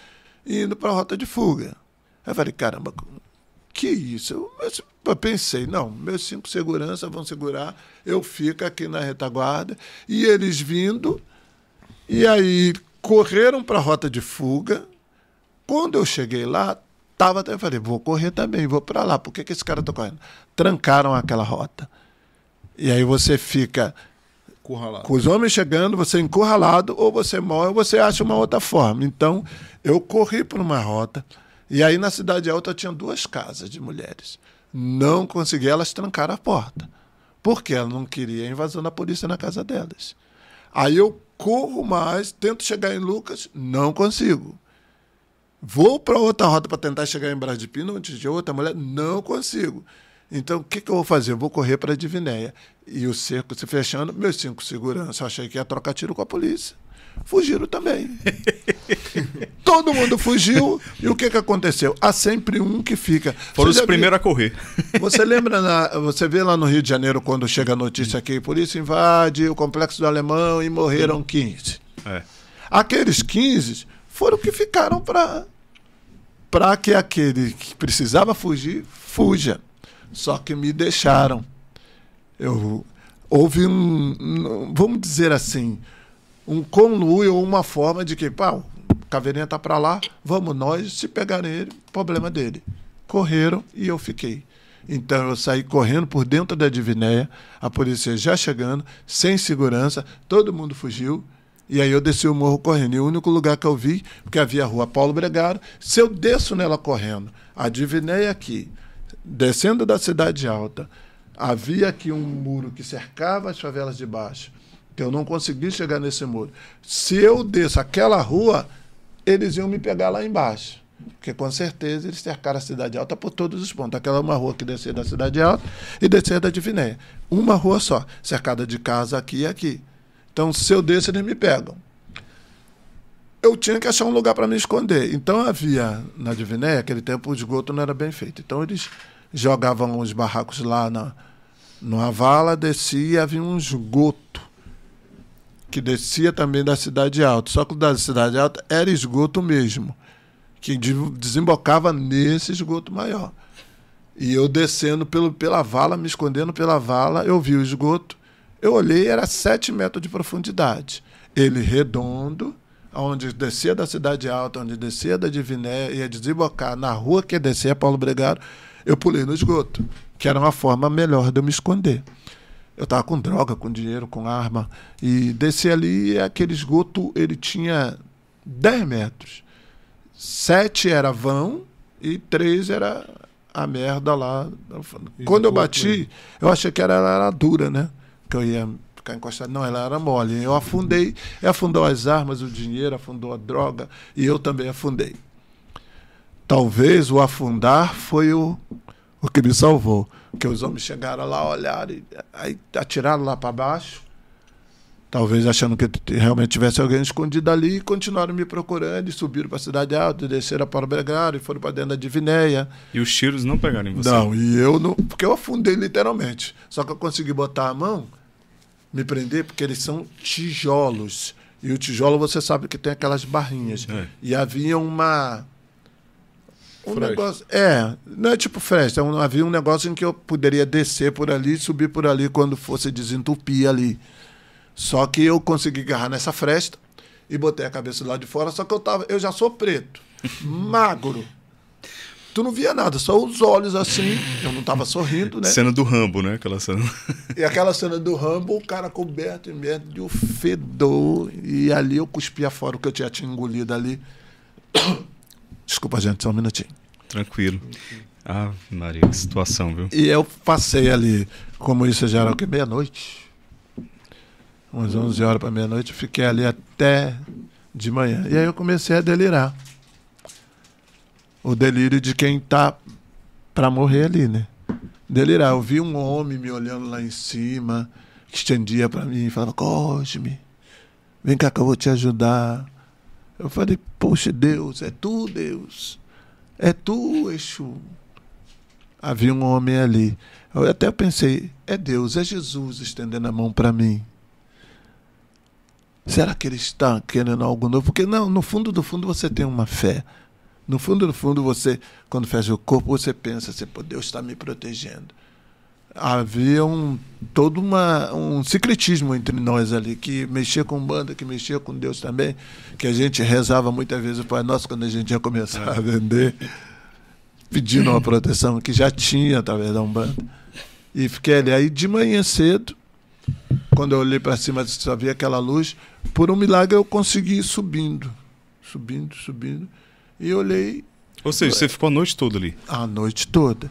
Speaker 2: e indo para a rota de fuga. eu falei, caramba, que isso? Eu, eu pensei, não, meus cinco seguranças vão segurar, eu fico aqui na retaguarda. E eles vindo, e aí correram para a rota de fuga. Quando eu cheguei lá, tava, eu falei, vou correr também, vou para lá. Por que, que esse cara está correndo? Trancaram aquela rota. E aí você fica Encurralado. Com os homens chegando, você é encurralado, ou você morre, ou você acha uma outra forma. Então, eu corri por uma rota, e aí na Cidade Alta tinha duas casas de mulheres. Não consegui, elas trancaram a porta. Porque ela não queria invasão da polícia na casa delas. Aí eu corro mais, tento chegar em Lucas, não consigo. Vou para outra rota para tentar chegar em Brás de Pino, antes de outra mulher, não consigo. Então, o que, que eu vou fazer? Eu vou correr para a Divinéia. E o cerco se fechando, meus cinco seguranças, eu achei que ia trocar tiro com a polícia. Fugiram também. Todo mundo fugiu. E o que, que aconteceu? Há sempre um que fica. Foram os primeiros a correr. Você lembra, na, você vê lá no Rio de Janeiro, quando chega a notícia que a polícia invade o complexo do Alemão e morreram 15. É. Aqueles 15 foram que ficaram para para que aquele que precisava fugir, fuja. Só que me deixaram. Eu houve um, vamos dizer assim, um conluio ou uma forma de que, pau, Caveirinha tá para lá, vamos nós, se pegar nele problema dele. Correram e eu fiquei. Então eu saí correndo por dentro da Divinéia, a polícia já chegando, sem segurança, todo mundo fugiu. E aí eu desci o morro correndo. E o único lugar que eu vi, porque havia a rua Paulo Bregado, se eu desço nela correndo, a Divinéia aqui, descendo da cidade alta, havia aqui um muro que cercava as favelas de baixo, que eu não consegui chegar nesse muro. Se eu desço aquela rua, eles iam me pegar lá embaixo. Porque com certeza eles cercaram a cidade alta por todos os pontos. Aquela é uma rua que descia da cidade alta e descia da Divinéia. Uma rua só, cercada de casa aqui e aqui. Então, se eu desço, eles me pegam. Eu tinha que achar um lugar para me esconder. Então havia na Divinéia, aquele tempo o esgoto não era bem feito. Então eles jogavam os barracos lá na, numa vala, descia e havia um esgoto que descia também da Cidade Alta. Só que o da Cidade Alta era esgoto mesmo, que desembocava nesse esgoto maior. E eu descendo pelo, pela vala, me escondendo pela vala, eu vi o esgoto. Eu olhei, era sete metros de profundidade. Ele redondo, onde descia da Cidade Alta, onde descia da Diviné, ia desembocar na rua que descia Paulo Bregado eu pulei no esgoto, que era uma forma melhor de eu me esconder. Eu estava com droga, com dinheiro, com arma. E desci ali e aquele esgoto ele tinha 10 metros. Sete era vão e três era a merda lá. Quando eu bati, eu achei que ela era dura, né? Que eu ia ficar encostado. Não, ela era mole. Eu afundei, afundou as armas, o dinheiro, afundou a droga e eu também afundei. Talvez o afundar foi o, o que me salvou. Porque os homens chegaram lá, olharam, e, aí atiraram lá para baixo, talvez achando que realmente tivesse alguém escondido ali, e continuaram me procurando, e subiram para a Cidade Alta, e desceram para o Belgrado, e foram para dentro da
Speaker 1: Divinéia. E os tiros não pegaram em você? Não, e eu não.
Speaker 2: Porque eu afundei literalmente. Só que eu consegui botar a mão, me prender, porque eles são tijolos. E o tijolo, você sabe que tem aquelas barrinhas. É. E havia uma um Fresh. negócio. É, não é tipo fresta, é um, havia um negócio em que eu poderia descer por ali e subir por ali quando fosse desentupir ali. Só que eu consegui agarrar nessa fresta e botei a cabeça lá de fora, só que eu tava. Eu já sou preto, magro. Tu não via nada, só os olhos assim. Eu não tava sorrindo, né? Cena
Speaker 1: do Rambo, né? Aquela cena.
Speaker 2: E aquela cena do Rambo, o cara coberto em merda de um fedor. E ali eu cuspia fora o que eu tinha, tinha engolido ali.
Speaker 1: Desculpa, gente, só um minutinho. Tranquilo. Ah, Maria, que situação, viu? E eu
Speaker 2: passei
Speaker 1: ali, como isso já
Speaker 2: era o que? Meia-noite. Umas 11 horas para meia-noite, fiquei ali até de manhã. E aí eu comecei a delirar. O delírio de quem tá para morrer ali, né? Delirar. Eu vi um homem me olhando lá em cima, que estendia para mim e falava: Cosme, vem cá que eu vou te ajudar eu falei, poxa, Deus, é tu, Deus. É tu, Exu. Havia um homem ali. Eu até pensei, é Deus, é Jesus estendendo a mão para mim. Será que ele está querendo algo novo? Porque não, no fundo do fundo você tem uma fé. No fundo do fundo você, quando fecha o corpo, você pensa, assim, Pô, Deus está me protegendo havia um todo uma, um secretismo entre nós ali, que mexia com banda, que mexia com Deus também, que a gente rezava muitas vezes para nós quando a gente ia começar a vender, pedindo uma proteção que já tinha através da Umbanda. E fiquei ali. Aí de manhã cedo, quando eu olhei para cima, só vi aquela luz. Por um milagre eu consegui ir subindo, subindo, subindo.
Speaker 1: E olhei. Ou seja, você ficou a noite toda ali?
Speaker 2: A noite toda.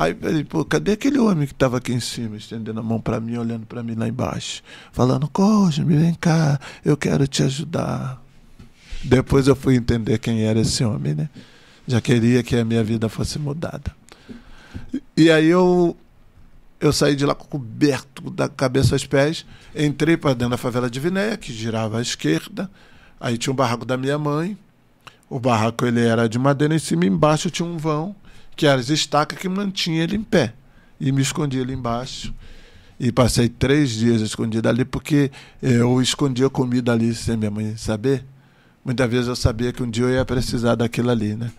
Speaker 2: Aí falei, pô, cadê aquele homem que estava aqui em cima, estendendo a mão para mim, olhando para mim lá embaixo, falando: Cosme, vem cá, eu quero te ajudar. Depois eu fui entender quem era esse homem, né? Já queria que a minha vida fosse mudada. E aí eu eu saí de lá coberto da cabeça aos pés, entrei para dentro da favela de Vinéia, que girava à esquerda. Aí tinha um barraco da minha mãe. O barraco ele era de madeira em cima, embaixo tinha um vão que era as estacas que mantinha ele em pé. E me escondia ali embaixo. E passei três dias escondido ali, porque eu escondia comida ali sem minha mãe saber. Muitas vezes eu sabia que um dia eu ia precisar daquilo ali, né?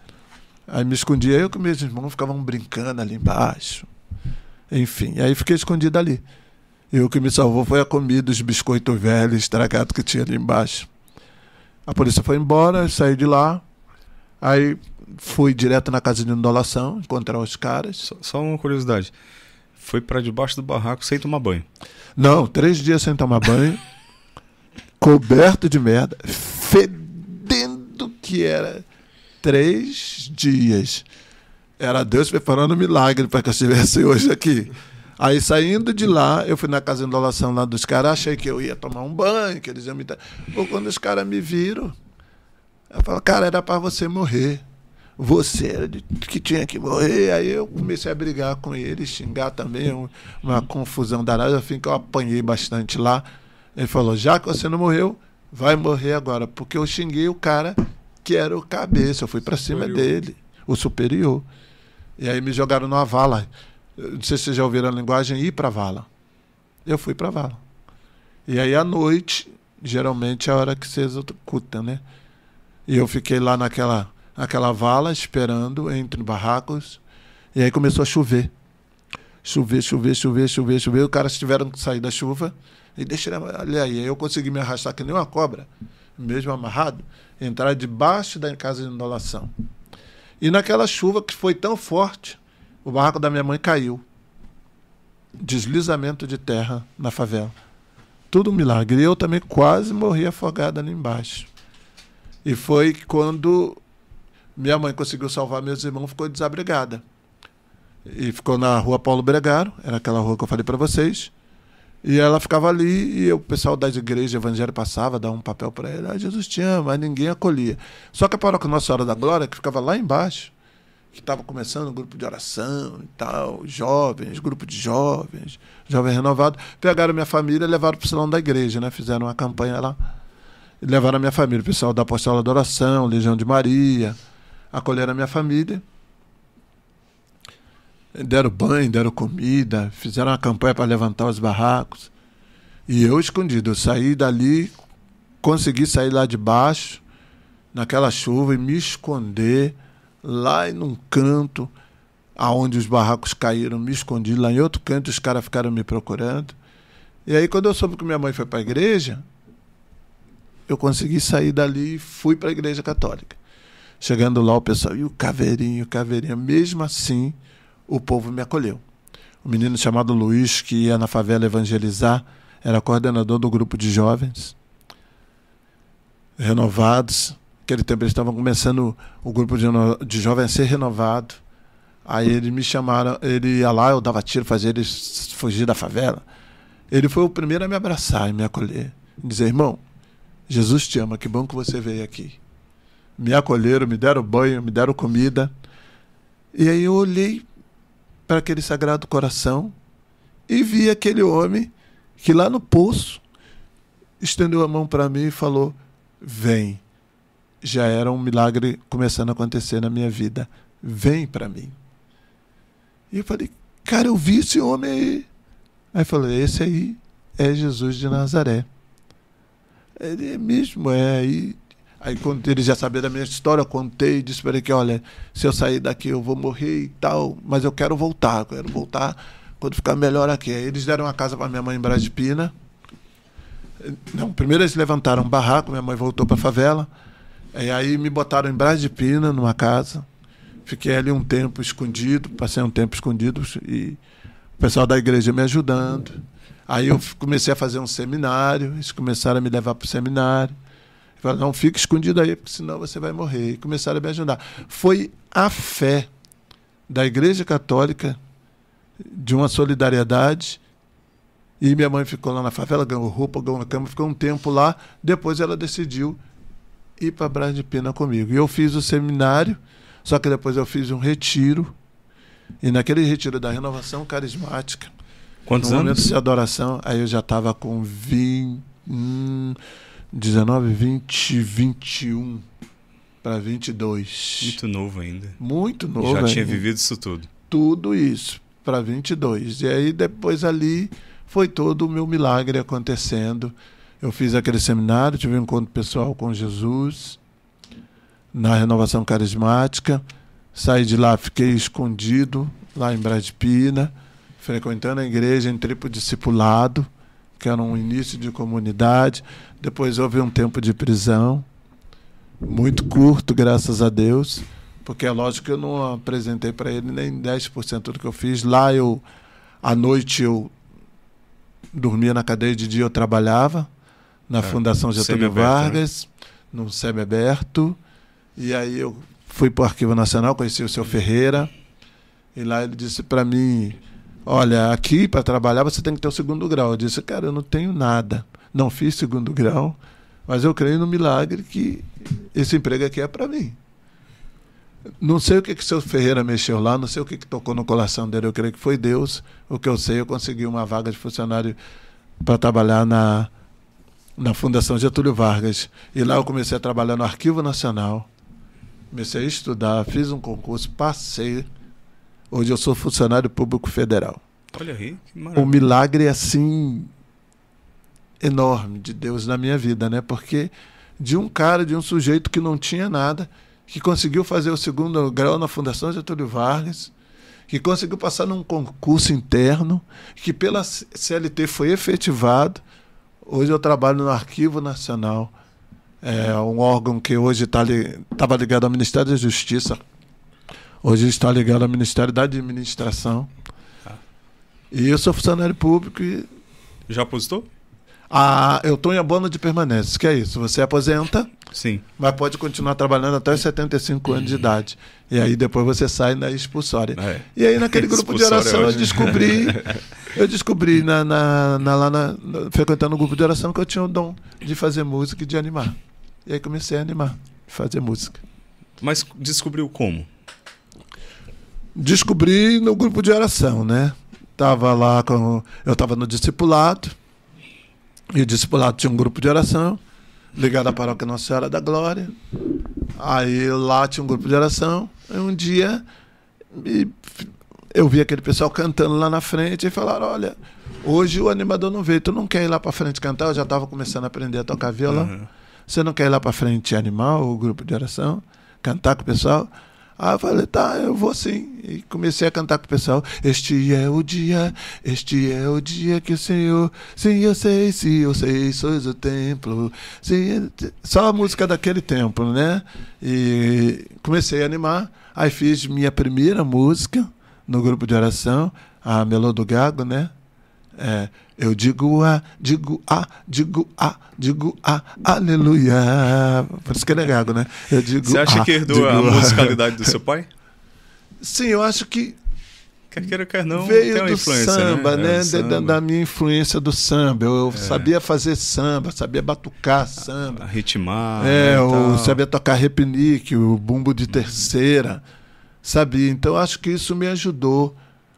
Speaker 2: Aí me escondia, eu com meus irmãos ficavam brincando ali embaixo. Enfim, aí fiquei escondido ali. E o que me salvou foi a comida, os biscoitos velhos, estragados que tinha ali embaixo. A polícia foi embora, eu saí de lá. Aí fui direto na casa de
Speaker 1: indolação, encontrar os caras. Só, só uma curiosidade. Foi para debaixo do barraco sem tomar banho?
Speaker 2: Não, três dias sem tomar banho, coberto de merda, fedendo que era. Três dias. Era Deus preparando um milagre para que eu estivesse hoje aqui. Aí saindo de lá, eu fui na casa de indolação lá dos caras, achei que eu ia tomar um banho, que eles iam me dar. quando os caras me viram, eu falo, cara, era para você morrer você era que tinha que morrer. Aí eu comecei a brigar com ele, xingar também, uma confusão danada. Eu que eu apanhei bastante lá. Ele falou: já que você não morreu, vai morrer agora. Porque eu xinguei o cara que era o cabeça. Eu fui para cima dele, o superior. E aí me jogaram numa vala. não sei se vocês já ouviram a linguagem ir para vala. Eu fui para vala. E aí à noite, geralmente é a hora que você executa, né? E eu fiquei lá naquela aquela vala esperando entre barracos. E aí começou a chover. Chover, chover, chover, chover, chover. Os caras tiveram que sair da chuva e deixaram ali aí. Eu consegui me arrastar que nem uma cobra, mesmo amarrado, entrar debaixo da casa de inolação. E naquela chuva que foi tão forte, o barraco da minha mãe caiu. Deslizamento de terra na favela. Tudo um milagre. E eu também quase morri afogado ali embaixo. E foi quando minha mãe conseguiu salvar meus irmãos, ficou desabrigada. E ficou na rua Paulo Bregaro, era aquela rua que eu falei para vocês. E ela ficava ali e o pessoal das igrejas evangélicas passava, dava um papel para ela. Ah, Jesus te ama, mas ninguém acolhia. Só que a paróquia Nossa Senhora da Glória, que ficava lá embaixo, que estava começando o um grupo de oração e tal, jovens, grupo de jovens, jovem renovado, pegaram minha família e levaram para o salão da igreja, né? Fizeram uma campanha lá. E levaram a minha família, o pessoal da Apostola da Oração, Legião de Maria, acolheram a minha família, deram banho, deram comida, fizeram uma campanha para levantar os barracos. E eu escondido, eu saí dali, consegui sair lá de baixo, naquela chuva, e me esconder lá em um canto, aonde os barracos caíram, me escondi lá em outro canto, os caras ficaram me procurando. E aí, quando eu soube que minha mãe foi para a igreja, eu consegui sair dali e fui para a igreja católica. Chegando lá, o pessoal, e o caveirinho, caveirinha. Mesmo assim, o povo me acolheu. Um menino chamado Luiz, que ia na favela evangelizar, era coordenador do grupo de jovens renovados. Naquele tempo eles estavam começando o grupo de, de jovens a ser renovado. Aí eles me chamaram, ele ia lá, eu dava tiro, fazia eles fugir da favela. Ele foi o primeiro a me abraçar e me acolher. Dizer, irmão, Jesus te ama, que bom que você veio aqui me acolheram, me deram banho, me deram comida. E aí eu olhei para aquele sagrado coração e vi aquele homem que lá no poço estendeu a mão para mim e falou: Vem. Já era um milagre começando a acontecer na minha vida. Vem para mim. E eu falei: Cara, eu vi esse homem aí. Aí falei: Esse aí é Jesus de Nazaré. Ele é mesmo, é aí. Aí quando eles já sabiam da minha história, eu contei e disse para ele que, olha, se eu sair daqui eu vou morrer e tal, mas eu quero voltar, eu quero voltar quando ficar melhor aqui. Aí eles deram uma casa para minha mãe em Brás de Pina. Não, primeiro eles levantaram um barraco, minha mãe voltou para a favela. E é, aí me botaram em Brás de Pina, numa casa. Fiquei ali um tempo escondido, passei um tempo escondido e o pessoal da igreja me ajudando. Aí eu comecei a fazer um seminário, eles começaram a me levar para o seminário. Falaram, não fica escondido aí, porque senão você vai morrer. E começaram a me ajudar. Foi a fé da Igreja Católica, de uma solidariedade. E minha mãe ficou lá na favela, ganhou roupa, ganhou uma cama, ficou um tempo lá. Depois ela decidiu ir para Brás de Pena comigo. E eu fiz o seminário, só que depois eu fiz um retiro. E naquele retiro da renovação carismática, Quantos anos? momento de adoração, aí eu já estava com 20. Hum, 19, 20,
Speaker 1: 21 para 22. Muito novo ainda. Muito novo. Já ainda. tinha vivido isso tudo.
Speaker 2: Tudo isso para 22. E aí depois ali foi todo o meu milagre acontecendo. Eu fiz aquele seminário, tive um encontro pessoal com Jesus na renovação carismática. Saí de lá, fiquei escondido lá em Bradpina, frequentando a igreja em triplo discipulado, que era um início de comunidade. Depois houve um tempo de prisão, muito curto, graças a Deus, porque é lógico que eu não apresentei para ele nem 10% do que eu fiz. Lá eu, à noite, eu dormia na cadeia, de dia eu trabalhava na é, Fundação Getúlio né? Vargas, né? no SEB aberto. E aí eu fui para o Arquivo Nacional, conheci o seu Ferreira, e lá ele disse para mim: Olha, aqui para trabalhar você tem que ter o segundo grau. Eu disse: Cara, eu não tenho nada não fiz segundo grau, mas eu creio no milagre que esse emprego aqui é para mim. Não sei o que que o seu Ferreira mexeu lá, não sei o que que tocou no coração dele, eu creio que foi Deus. O que eu sei, eu consegui uma vaga de funcionário para trabalhar na na Fundação Getúlio Vargas. E lá eu comecei a trabalhar no Arquivo Nacional. Comecei a estudar, fiz um concurso, passei. Hoje eu sou funcionário público federal. Olha aí, que maravilha. Um milagre é assim enorme de Deus na minha vida, né? Porque de um cara, de um sujeito que não tinha nada, que conseguiu fazer o segundo grau na Fundação Getúlio Vargas, que conseguiu passar num concurso interno, que pela CLT foi efetivado. Hoje eu trabalho no Arquivo Nacional, é um órgão que hoje estava tá, ligado ao Ministério da Justiça, hoje está ligado ao Ministério da Administração. Tá. E eu sou funcionário público e. Já aposentou? Ah, eu estou em abono de permanência, que é isso. Você aposenta, Sim. mas pode continuar trabalhando até os 75 anos de hum. idade. E aí depois você sai na expulsória. É. E aí naquele grupo de é oração hoje. eu descobri, eu descobri na, na, na lá na, frequentando o grupo de oração que eu tinha o dom de fazer música e de animar. E aí comecei a animar, fazer música. Mas descobriu como? Descobri no grupo de oração, né? Tava lá com, eu estava no discipulado e o discipulado tinha um grupo de oração, ligado à paróquia Nossa Senhora da Glória. Aí lá tinha um grupo de oração. um dia eu vi aquele pessoal cantando lá na frente e falaram: Olha, hoje o animador não veio, tu não quer ir lá para frente cantar? Eu já estava começando a aprender a tocar violão. Uhum. Você não quer ir lá para frente animar o grupo de oração, cantar com o pessoal? Aí eu falei, tá, eu vou sim. E comecei a cantar com o pessoal. Este é o dia, este é o dia que o Senhor, sim, eu sei, sim, eu sei, sois o templo. Sim, só a música daquele templo, né? E comecei a animar. Aí fiz minha primeira música no grupo de oração, a Melô do Gago, né? É, eu digo a, ah, digo a, ah, digo a, ah, digo a, aleluia. Por isso que é negado, né? Eu digo Você acha a, que herdou a, a musicalidade do
Speaker 1: seu pai? Sim, eu acho que quer queira, quer não, veio do né? samba, é, né? né? É, samba. Da,
Speaker 2: da, minha influência do samba. Eu, é. sabia fazer samba, sabia batucar samba. A,
Speaker 1: a ritmar. É, né, eu sabia
Speaker 2: tocar repinique, o bumbo de uhum. terceira. Sabia. Então acho que isso me ajudou.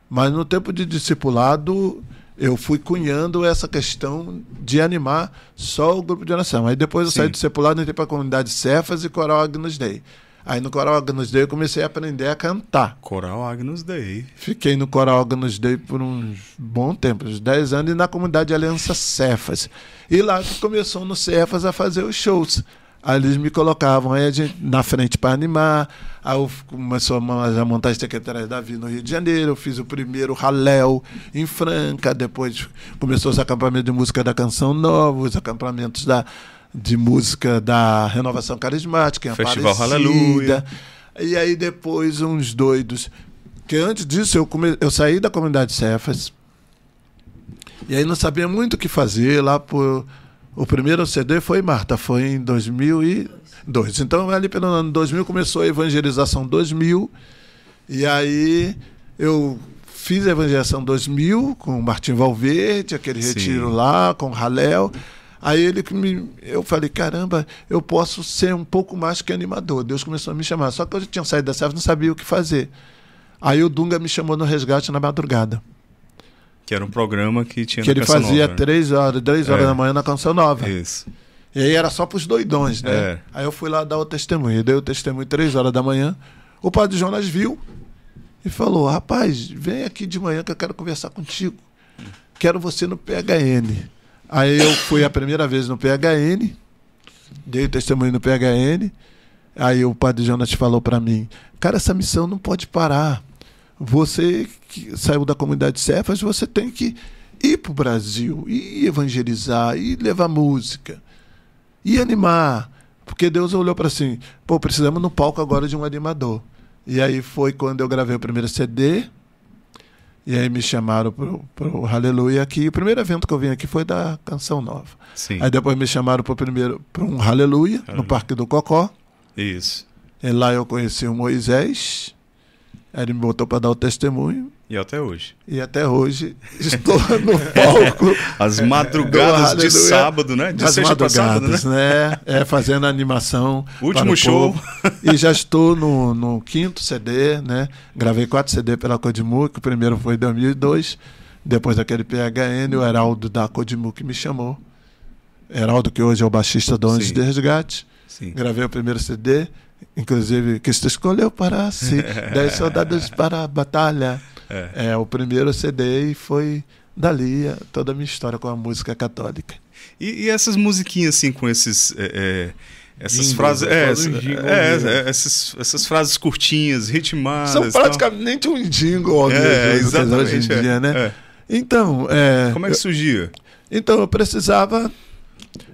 Speaker 2: Mas no tempo de discipulado, eu fui cunhando essa questão de animar só o grupo de oração. Aí depois eu Sim. saí do e entrei para a comunidade Cefas e Coral Agnus Dei. Aí no Coral Agnus Dei eu comecei a aprender a cantar. Coral Agnus Dei. Fiquei no Coral Agnus Dei por uns bom tempo, uns 10 anos, e na comunidade Aliança Cefas. E lá começou no Cefas a fazer os shows. Aí eles me colocavam aí a gente, na frente para animar. Aí eu começou a montar as secretárias da vida no Rio de Janeiro. Eu fiz o primeiro Halel em Franca. Depois começou os acampamentos de música da Canção Nova, os acampamentos da, de música da Renovação Carismática. Festival Aleluia. E aí depois uns doidos. Que antes disso eu, come... eu saí da comunidade Cefas. E aí não sabia muito o que fazer lá por o primeiro CD foi Marta, foi em 2002. Então, ali pelo ano 2000 começou a evangelização 2000. E aí eu fiz a evangelização 2000 com o Martim Valverde, aquele Sim. retiro lá, com o Halel. Aí ele que me, eu falei, caramba, eu posso ser um pouco mais que animador. Deus começou a me chamar. Só que eu já tinha saído da serva, não sabia o que fazer. Aí o Dunga me chamou no resgate na madrugada
Speaker 1: que era um programa que tinha que na ele Canção fazia Nova,
Speaker 2: três horas, três horas é. da manhã na Canção Nova.
Speaker 1: Isso. E aí era só para os doidões, né? É.
Speaker 2: Aí eu fui lá dar o testemunho, dei o testemunho três horas da manhã. O padre Jonas viu e falou: "Rapaz, vem aqui de manhã que eu quero conversar contigo. Quero você no PHN". Aí eu fui a primeira vez no PHN, dei o testemunho no PHN. Aí o padre Jonas falou para mim: "Cara, essa missão não pode parar. Você que saiu da comunidade Cefas, você tem que ir para o Brasil e evangelizar e levar música e animar. Porque Deus olhou para assim, pô, precisamos no palco agora de um animador. E aí foi quando eu gravei o primeiro CD. E aí me chamaram pro, pro Hallelujah aqui. O primeiro evento que eu vim aqui foi da Canção Nova. Sim. Aí depois me chamaram pro primeiro para um Hallelujah, Hallelujah, no Parque do Cocó. Isso. E lá eu conheci o Moisés. Ele me botou para dar o testemunho.
Speaker 1: E até hoje.
Speaker 2: E até hoje estou no palco. As madrugadas de sábado, né? De As madrugadas, sábado, né? né? É, fazendo animação. Último show. E já estou no, no quinto CD, né? Gravei quatro CD pela Codimu, que o primeiro foi em 2002. Depois daquele PHN, o Heraldo da Codimu que me chamou. Heraldo, que hoje é o baixista do Anjos de Resgate. Sim. Gravei o primeiro CD inclusive, que você escolheu para si, 10 soldados para a batalha. É. é. o primeiro CD e foi dali toda a minha história
Speaker 1: com a música católica. E, e essas musiquinhas, assim, com esses... É, é essas frases, né? é, é, é, essas, essas frases curtinhas, ritmadas. São praticamente
Speaker 2: tal. um jingle, é, mesmo, exatamente, hoje em é, dia, né? É. Então, como é que surgia? Eu, então eu precisava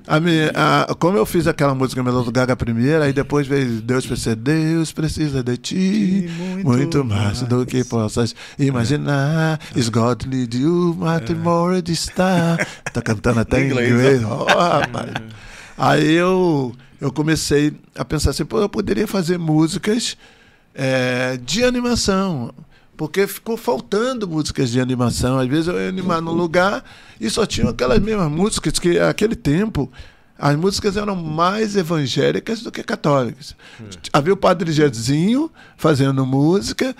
Speaker 2: a minha, a, como eu fiz aquela música do Gaga primeira, aí depois veio Deus precisa, Deus precisa de ti, muito, muito mais, mais, do que possas imaginar. É. Is God need you, my é. star. de estar. Tá cantando até em inglês. Oh, rapaz. Aí eu, eu comecei a pensar assim, pô, eu poderia fazer músicas é, de animação porque ficou faltando músicas de animação. Às vezes eu ia animar num lugar e só tinha aquelas mesmas músicas que aquele tempo as músicas eram mais evangélicas do que católicas. É. Havia o Padre Jezinho fazendo música,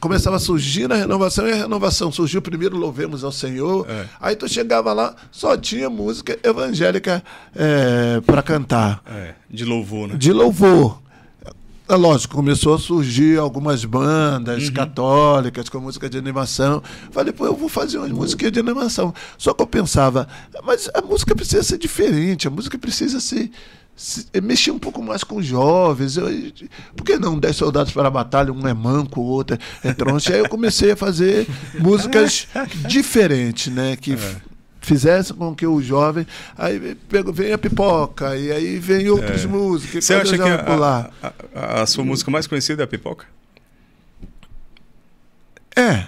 Speaker 2: começava a surgir a renovação, e a renovação surgiu primeiro Louvemos ao Senhor. É. Aí tu chegava lá, só tinha música evangélica é, para cantar. É, de louvor,
Speaker 1: né? De louvor.
Speaker 2: É lógico, começou a surgir algumas bandas uhum. católicas com música de animação. Falei, pô, eu vou fazer uma música de animação. Só que eu pensava, mas a música precisa ser diferente, a música precisa ser. Se, eh, mexer um pouco mais com jovens. Eu, por que não? Dez soldados para a batalha, um é manco, o outro é, é tronche. Aí eu comecei a fazer músicas diferentes, né? Que, é fizesse com que o jovem. Aí vem a pipoca, e aí vem é. outras é. músicas. Você acha que a, a,
Speaker 1: a, a, sua música mais conhecida é a pipoca?
Speaker 2: É.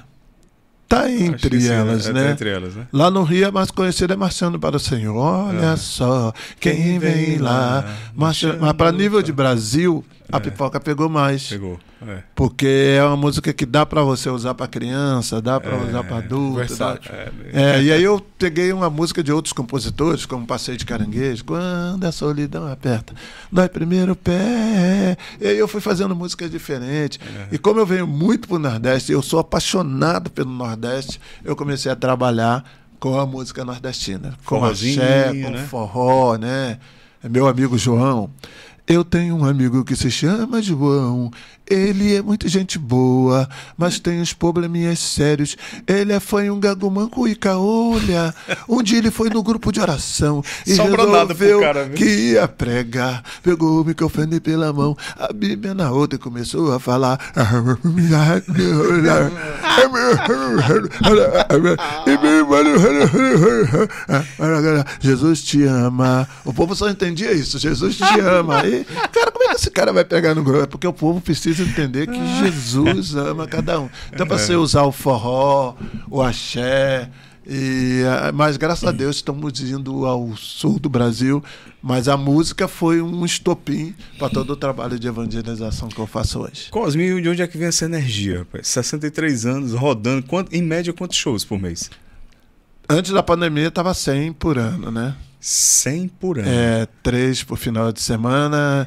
Speaker 2: Tá entre né? elas, é, né? Tá entre elas, né? Lá no Rio, a mais conhecida é Marchando para o Senhor. Olha ah. só, quem vem lá. Marchando... Mas para nível de Brasil, a é. pipoca pegou mais. Pegou. É. Porque é uma música que dá para você usar para criança, dá para é. usar para adulto. Dá... É, é, e aí eu peguei uma música de outros compositores, como Passeio de Caranguejo, Quando a Solidão Aperta, Dói Primeiro Pé. E aí eu fui fazendo músicas diferentes. É. E como eu venho muito para o Nordeste, eu sou apaixonado pelo Nordeste, eu comecei a trabalhar com a música nordestina, com a axé, né? com né? forró, né? Meu amigo João, eu tenho um amigo que se chama João. Ele é muito gente boa, mas tem uns probleminhas sérios. Ele é fã um manco e caolha. Um dia ele foi no grupo de oração e Sobra resolveu cara, que ia pregar. Pegou o microfone pela mão, a Bíblia na outra e começou a falar. Jesus te ama. O povo só entendia isso. Jesus te ama. E, cara, como é que esse cara vai pegar no grupo? É porque o povo precisa precisa entender que Jesus ama cada um. Então, para você usar o forró, o axé, e, ah, mas graças a Deus estamos indo ao sul do Brasil. Mas a música foi um estopim
Speaker 1: para todo o trabalho de evangelização que eu faço hoje. Cosme, de onde é que vem essa energia? 63 anos rodando, quanto, em média quantos shows por mês? Antes da pandemia estava
Speaker 2: 100 por ano, né? 100 por ano. É, 3 por final de semana,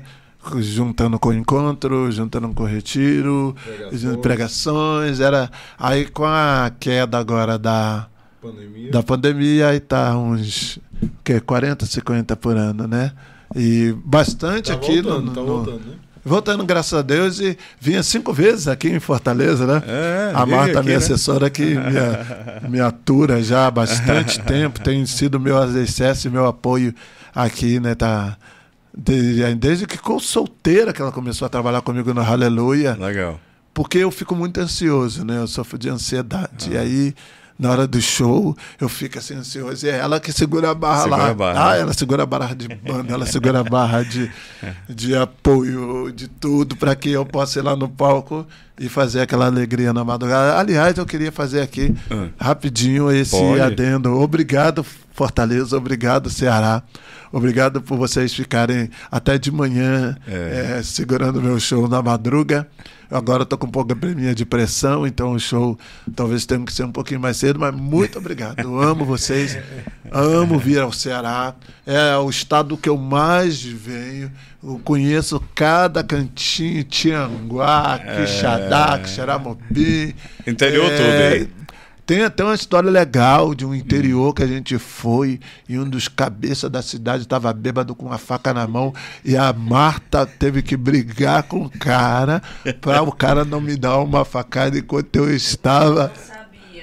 Speaker 2: juntando com encontro, juntando com retiro, pregações. pregações. era aí com a queda agora da pandemia. da pandemia aí tá uns que 40, 50 por ano, né? E bastante tá aqui voltando, no, tá voltando, né? Voltando, graças a Deus, e vinha cinco vezes aqui em Fortaleza, né? É, a Marta, aqui, minha né? assessora, que me, me atura já há bastante tempo, tem sido meu e meu apoio aqui, né? Tá, Desde que ficou solteira que ela começou a trabalhar comigo no Aleluia. Legal. Porque eu fico muito ansioso, né? Eu sofro de ansiedade. Ah. E aí, na hora do show, eu fico assim ansioso. E é ela que segura a barra segura lá. A barra. Ah, ela segura a barra de banda, ela segura a barra de, de apoio, de tudo, para que eu possa ir lá no palco e fazer aquela alegria na madrugada. Aliás, eu queria fazer aqui, ah. rapidinho, esse Pode. adendo. Obrigado, Fortaleza, obrigado Ceará, obrigado por vocês ficarem até de manhã é. É, segurando meu show na madruga. Agora estou com um pouco preminha de pressão, então o show talvez tenha que ser um pouquinho mais cedo, mas muito obrigado. Eu amo vocês, amo vir ao Ceará. É o estado que eu mais venho. Eu conheço cada cantinho, Tianguá, Quixadá, é. Quixaramobi.
Speaker 1: Interior é, todo, hein?
Speaker 2: Tem até uma história legal de um interior que a gente foi e um dos cabeças da cidade estava bêbado com uma faca na mão e a Marta teve que brigar com o cara para o cara não me dar uma facada enquanto eu estava.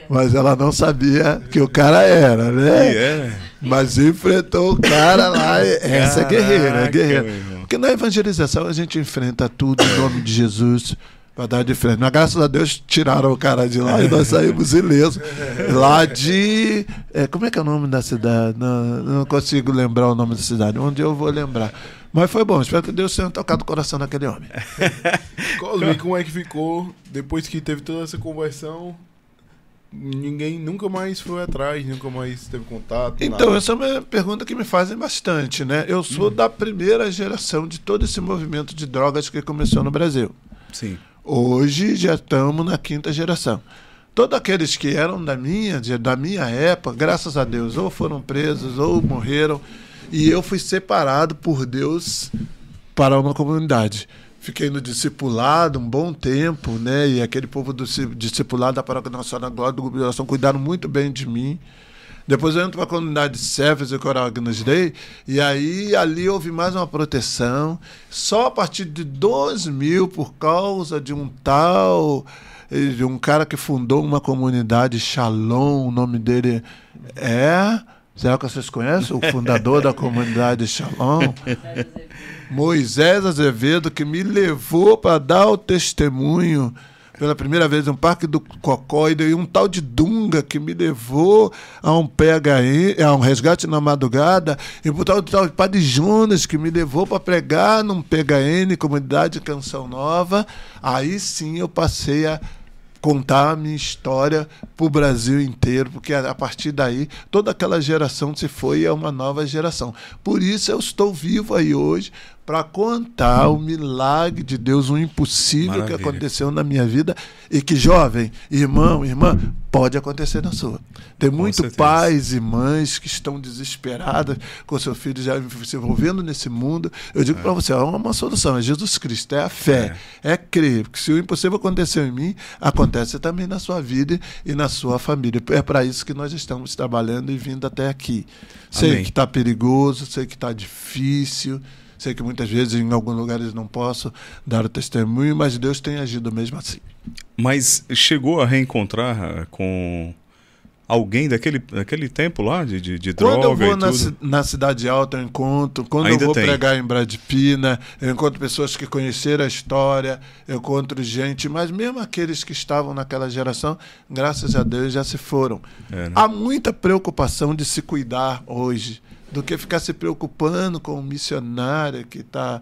Speaker 2: Mas ela não sabia que o cara era, né? Yeah. É? Mas enfrentou o cara lá. Essa é guerreira, é guerreira. Porque na evangelização a gente enfrenta tudo em nome de Jesus para dar de frente. Mas graças a Deus tiraram o cara de lá e nós saímos ileso. Lá de. É, como é que é o nome da cidade? Não, não, consigo lembrar o nome da cidade. Onde eu vou lembrar. Mas foi bom, espero que Deus tenha tocado o coração daquele homem. Cosme,
Speaker 1: como é que ficou depois que teve toda essa conversão? ninguém nunca mais foi atrás, nunca mais teve contato. Então, nada. essa
Speaker 2: é uma pergunta que me fazem bastante, né? Eu sou hum. da primeira geração de todo esse movimento de drogas que começou no Brasil. Sim. Hoje já estamos na quinta geração. Todos aqueles que eram da minha, da minha época, graças a Deus, ou foram presos ou morreram. E eu fui separado por Deus para uma comunidade. Fiquei no discipulado um bom tempo, né? E aquele povo do discipulado da Paróquia Nacional Glória do Governo cuidaram muito bem de mim. Depois eu entro para a comunidade de Cefes e Coral Agnus Dei, e aí ali houve mais uma proteção. Só a partir de 2000, por causa de um tal eh, de um cara que fundou uma comunidade, Shalom, o nome dele é. Será que vocês conhecem o fundador da comunidade Shalom? Moisés Azevedo, que me levou para dar o testemunho pela primeira vez no Parque do Cocóide e um tal de Dunga que me levou a um PHI, a um resgate na madrugada, e um tal, tal de Padre Jonas que me levou para pregar num PHN, Comunidade Canção Nova. Aí sim eu passei a contar a minha história para o Brasil inteiro, porque a partir daí toda aquela geração se foi e é uma nova geração. Por isso eu estou vivo aí hoje, para contar o milagre de Deus, o impossível Maravilha. que aconteceu na minha vida e que, jovem, irmão, irmã, pode acontecer na sua. Tem muitos pais e mães que estão desesperadas com seu filho já se envolvendo nesse mundo. Eu digo é. para você, há é uma solução, é Jesus Cristo, é a fé, é. é crer, porque se o impossível aconteceu em mim, acontece também na sua vida e na sua família. É para isso que nós estamos trabalhando e vindo até aqui. Sei Amém. que está perigoso, sei que está difícil, Sei que muitas vezes em alguns lugares não posso dar o testemunho, mas Deus tem agido mesmo assim.
Speaker 1: Mas chegou a reencontrar ah, com alguém daquele, daquele tempo lá de, de, de droga Quando eu vou na,
Speaker 2: na, Cidade Alta, eu encontro. Quando Ainda eu vou tem. pregar
Speaker 1: em Bradpina, eu
Speaker 2: encontro pessoas que conheceram a história, eu encontro gente, mas mesmo aqueles que estavam naquela geração, graças a Deus, já se foram. É, né? Há muita preocupação de se cuidar hoje do que ficar se preocupando com um missionário que está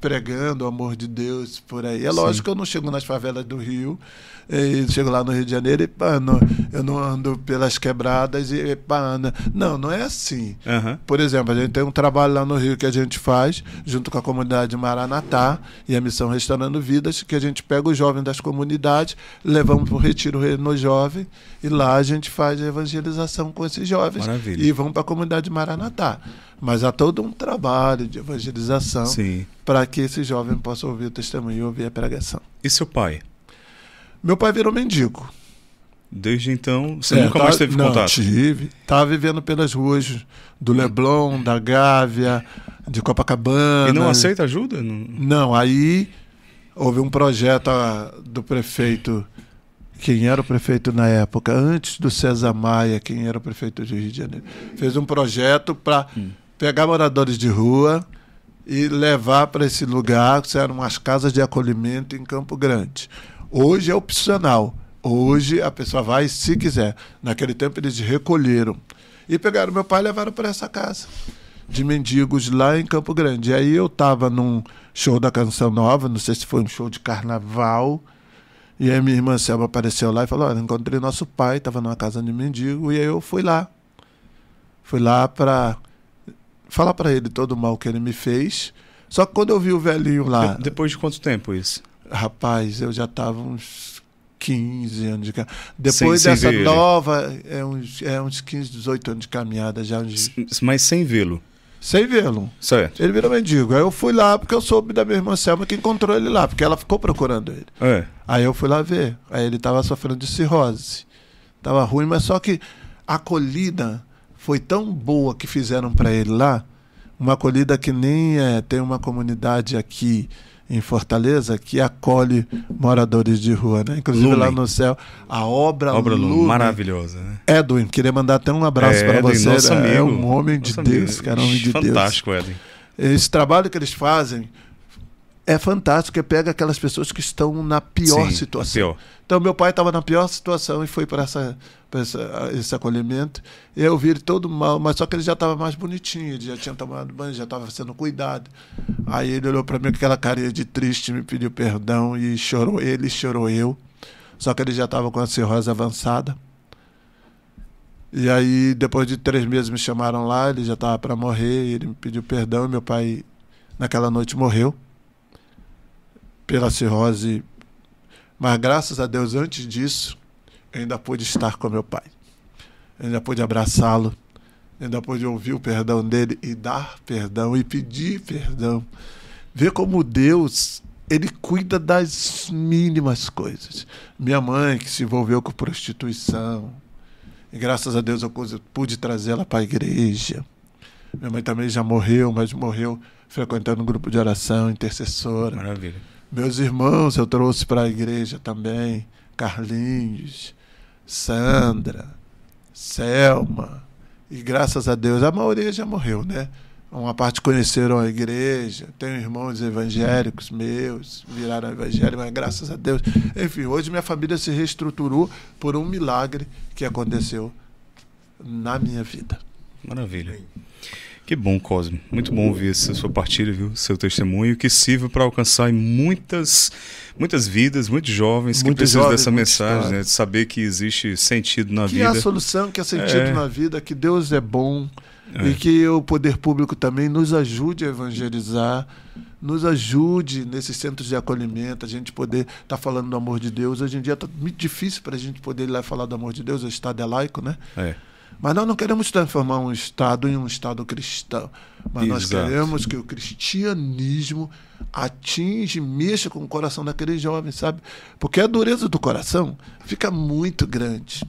Speaker 2: pregando o amor de Deus por aí. É Sim. lógico que eu não chego nas favelas do Rio, e chego lá no Rio de Janeiro e pá, não, eu não ando pelas quebradas e pá, não, não é assim. Uhum. Por exemplo, a gente tem um trabalho lá no Rio que a gente faz junto com a comunidade Maranatá e a missão Restaurando Vidas, que a gente pega os jovens das comunidades, levamos para o retiro no jovem e lá a gente faz a evangelização com esses jovens Maravilha. e vão para a comunidade Maranatá. Mas há todo um trabalho de evangelização para que esse jovem possa ouvir o testemunho e ouvir a pregação. E seu pai?
Speaker 1: Meu pai virou mendigo. Desde então, você é, nunca tá, mais teve não, contato? tive.
Speaker 2: Estava tá vivendo pelas ruas do Leblon, da Gávea, de Copacabana. E não aceita ajuda? Não, não aí houve um projeto a, ah, do prefeito. Quem era o prefeito na época? Antes do César Maia, quem era o prefeito de Rio de Janeiro? Fez um projeto para hum. pegar moradores de rua e levar para esse lugar, que eram as casas de acolhimento em Campo Grande Hoje é opcional. Hoje a pessoa vai se quiser. Naquele tempo eles recolheram. E pegaram meu pai e levaram para essa casa de mendigos lá em Campo Grande. E aí eu estava num show da Canção Nova, não sei se foi um show de carnaval. E aí minha irmã Selma apareceu lá e falou: Olha, encontrei nosso pai, estava numa casa de mendigo. E aí eu fui lá. Fui lá para falar para ele todo o mal que ele me fez. Só que quando eu vi o velhinho lá. depois de quanto tempo isso? Rapaz, eu já estava uns 15 anos de caminhada. Depois sem, dessa nova, é uns, é uns 15, 18 anos de caminhada já. Uns... Mas sem vê-lo. Sem vê-lo. Certo. Ele virou mendigo. Aí eu fui lá porque eu soube da minha irmã Selma que encontrou ele lá, porque ela ficou procurando ele. É. Aí eu fui lá ver. Aí ele estava sofrendo de cirrose. Tava ruim, mas só que a acolhida foi tão boa que fizeram para ele lá, uma acolhida que nem é, tem uma comunidade aqui em Fortaleza que acolhe moradores de rua, né? Inclusive Lumen. lá no céu, a obra, a obra Lumen, maravilhosa, né? Edwin, queria mandar até um abraço é, para você. Nosso né? é, amigo, é um homem de Deus, amigo. cara, um homem de Fantástico, Deus. Fantástico, Edwin. Esse trabalho que eles fazem é fantástico, que pega aquelas pessoas que estão na pior Sim, situação. Pior. Então, meu pai estava na pior situação e foi para essa, essa, esse acolhimento. Eu vi ele todo mal, mas só que ele já estava mais bonitinho, ele já tinha tomado banho, já estava sendo cuidado. Aí ele olhou para mim com aquela carinha de triste, me pediu perdão e chorou ele, chorou eu. Só que ele já estava com a cirrose avançada. E aí, depois de três meses, me chamaram lá, ele já estava para morrer, ele me pediu perdão e meu pai, naquela noite, morreu pela cirrose. Mas graças a Deus, antes disso, eu ainda pude estar com meu pai. Eu ainda pude abraçá-lo, ainda pude ouvir o perdão dele e dar perdão e pedir perdão. Ver como Deus ele cuida das mínimas coisas. Minha mãe, que se envolveu com prostituição, e graças a Deus eu pude trazê-la para a igreja. Minha mãe também já morreu, mas morreu frequentando um grupo de oração, intercessora. Maravilha. Meus irmãos eu trouxe para a igreja também, Carlinhos, Sandra, Selma, e graças a Deus a maioria já morreu, né? Uma parte conheceram a igreja, tenho irmãos evangélicos meus, viraram evangélicos, mas graças a Deus. Enfim, hoje minha família se reestruturou por um milagre que aconteceu na minha vida.
Speaker 1: Maravilha. Que bom, Cosme. Muito bom ouvir essa sua partilha, viu? Seu testemunho, que sirva para alcançar muitas, muitas vidas, muitos jovens muitos que precisam jovens, dessa mensagem, né? De saber que existe sentido na que vida. Que há solução, que há sentido é. na
Speaker 2: vida, que Deus é bom é. e que o poder público também nos ajude a evangelizar, nos ajude nesses centros de acolhimento, a gente poder estar tá falando do amor de Deus. Hoje em dia está muito difícil para a gente poder ir lá falar do amor de Deus, o Estado é laico, né? É. Mas nós não queremos transformar um Estado em um Estado cristão. Mas Exato. nós queremos que o cristianismo atinge, mexa com o coração daquele jovem, sabe? Porque a dureza do coração fica muito grande.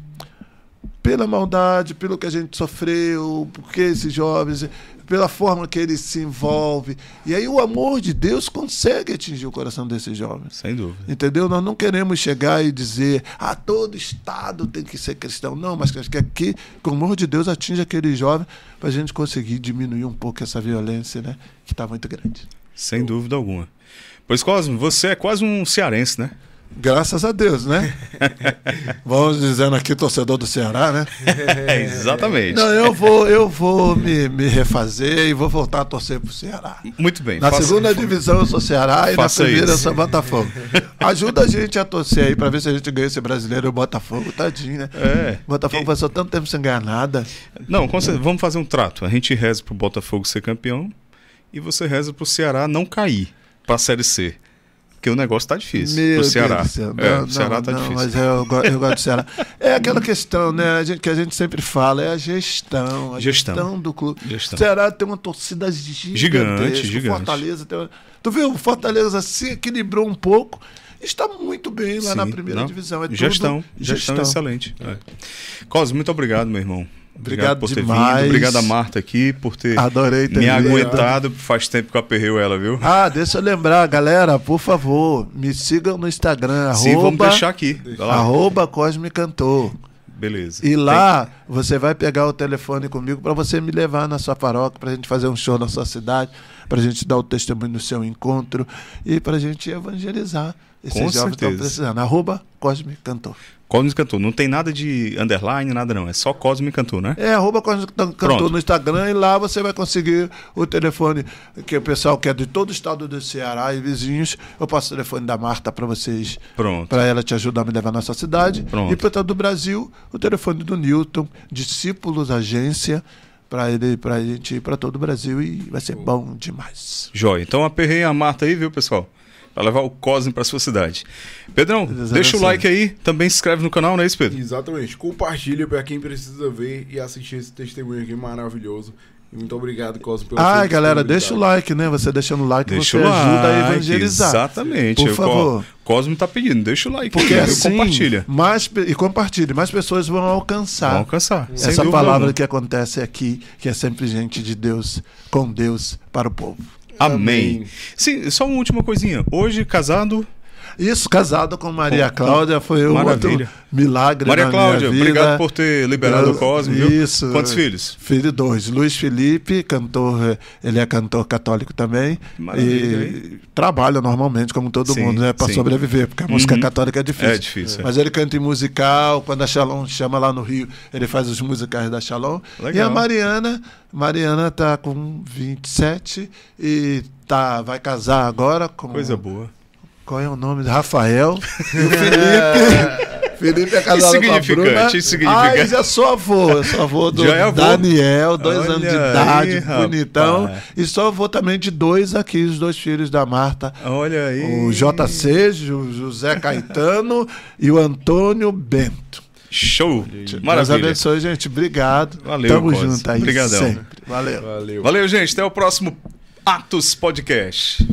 Speaker 2: Pela maldade, pelo que a gente sofreu, porque esses jovens pela forma que ele se envolve. E aí o amor de Deus consegue atingir o coração desses jovens. Sem dúvida. Entendeu? Nós não queremos chegar e dizer, ah, todo Estado tem que ser cristão. Não, mas acho que aqui, com o amor de Deus, atinge aquele jovem
Speaker 1: para a gente conseguir diminuir um pouco essa violência, né? Que está muito grande. Sem dúvida alguma. Pois, Cosmo, você é quase um cearense, né? Graças a Deus, né? Vamos dizendo aqui, torcedor do Ceará, né? É, exatamente. Não, eu
Speaker 2: vou, eu vou me, me refazer e vou voltar a torcer pro Ceará. Muito bem. Na segunda divisão eu sou Ceará e na primeira isso. eu sou Botafogo. Ajuda a gente a torcer aí para ver se a gente ganha esse brasileiro
Speaker 1: e o Botafogo, tadinho, né? É. O Botafogo e... passou tanto tempo sem ganhar nada. Não, vamos fazer um trato. A gente reza pro Botafogo ser campeão e você reza pro Ceará não cair pra Série C. Porque o negócio tá difícil. Meu Ceará. Céu, não, é, não, o Ceará tá não, difícil. Mas eu,
Speaker 2: eu gosto do Ceará. É aquela questão, né? A gente, que a gente sempre fala, é a gestão. A gestão, gestão do clube. Gestão. O Ceará tem uma torcida gigante. Gigante, Fortaleza tem uma... Tu viu? O Fortaleza se equilibrou um pouco. Está muito bem lá Sim, na primeira divisão. É gestão, gestão, gestão,
Speaker 1: excelente. É. Cosme, muito obrigado, meu irmão. Obrigado, obrigado por demais. ter vindo. Obrigado a Marta aqui por ter, Adorei ter me vindo. aguentado. Faz tempo que eu aperreu ela, viu?
Speaker 2: Ah, deixa eu lembrar, galera, por favor, me sigam no Instagram. Sim, arroba, vamos deixar aqui.
Speaker 1: Arroba
Speaker 2: Cosme Cantor,
Speaker 1: Beleza. E lá
Speaker 2: Tem. você vai pegar o telefone comigo para você me levar na sua paróquia, para a gente fazer um show na sua cidade, para a gente dar o testemunho do seu encontro e para a gente evangelizar. Esses Com jovens certeza. estão precisando. Arroba
Speaker 1: Cosme Cantor. Cosmos Cantu. Não tem nada de underline, nada não. É só Cosmos Cantu, né? É, arroba Cosmos Cantu no
Speaker 2: Instagram e lá você vai conseguir o telefone que o pessoal quer de todo o estado do Ceará e vizinhos. Eu passo o telefone da Marta para vocês. Pronto. Para ela te ajudar a me levar na sua cidade. Pronto. E para o Brasil, o telefone do Newton, discípulos agência para ele, pra gente ir para todo o Brasil e vai ser bom demais.
Speaker 1: Joia. Então aperrei a Marta aí, viu, pessoal? para levar o Cosme para sua cidade. Pedrão, Exatamente. deixa o assim. like aí, também se inscreve no canal, não é isso, Pedro? Exatamente. Compartilha para quem precisa ver e assistir esse testemunho aqui maravilhoso. Muito obrigado, Cosme, pelo Ah, galera, deixa o
Speaker 2: like, né? Você deixando o like, deixa você o like, ajuda a evangelizar. Exatamente. Por favor.
Speaker 1: Cosme tá pedindo, deixa o like. Porque assim, compartilha.
Speaker 2: Mais, e compartilhe, mais pessoas vão alcançar. Vão alcançar. Essa palavra que acontece aqui, que é sempre gente de Deus, com Deus, para o povo. Amém. Amém. Sim, só uma
Speaker 1: última coisinha. Hoje, casado, isso, casado com Maria Pô, Cláudia, foi um outro
Speaker 2: milagre Maria Cláudia, obrigado por ter liberado Eu, o Cosme. Isso. Viu? Quantos filhos? Filho dois. Luiz Felipe, cantor, eh, ele é cantor católico também. Maravilha, e hein? trabalha normalmente, como todo sim, mundo, né? Para sobreviver, porque a música uhum. católica é difícil. É difícil. É. Mas ele canta em musical, quando a Shalom chama lá no Rio, ele faz os musicais da Shalom. Legal. E a Mariana, Mariana tá com 27 e tá, vai casar agora com. Coisa boa qual é o nome Rafael e o Felipe. Felipe é casado com a Bruna. Insignificante. Ai, ah, já é sou avô. Eu é sou avô do é avô. Daniel, dois Olha anos de idade, aí, bonitão. Rapaz. E sou avô também de dois aqui, os dois filhos da Marta. Olha aí. O JC, o José Caetano e o Antônio Bento. Show! Maravilha. Deus abençoe, gente. Obrigado. Valeu, Tamo Costa. junto aí. Obrigadão. Sempre.
Speaker 1: Valeu. Valeu. Valeu, gente. Até o próximo Atos Podcast.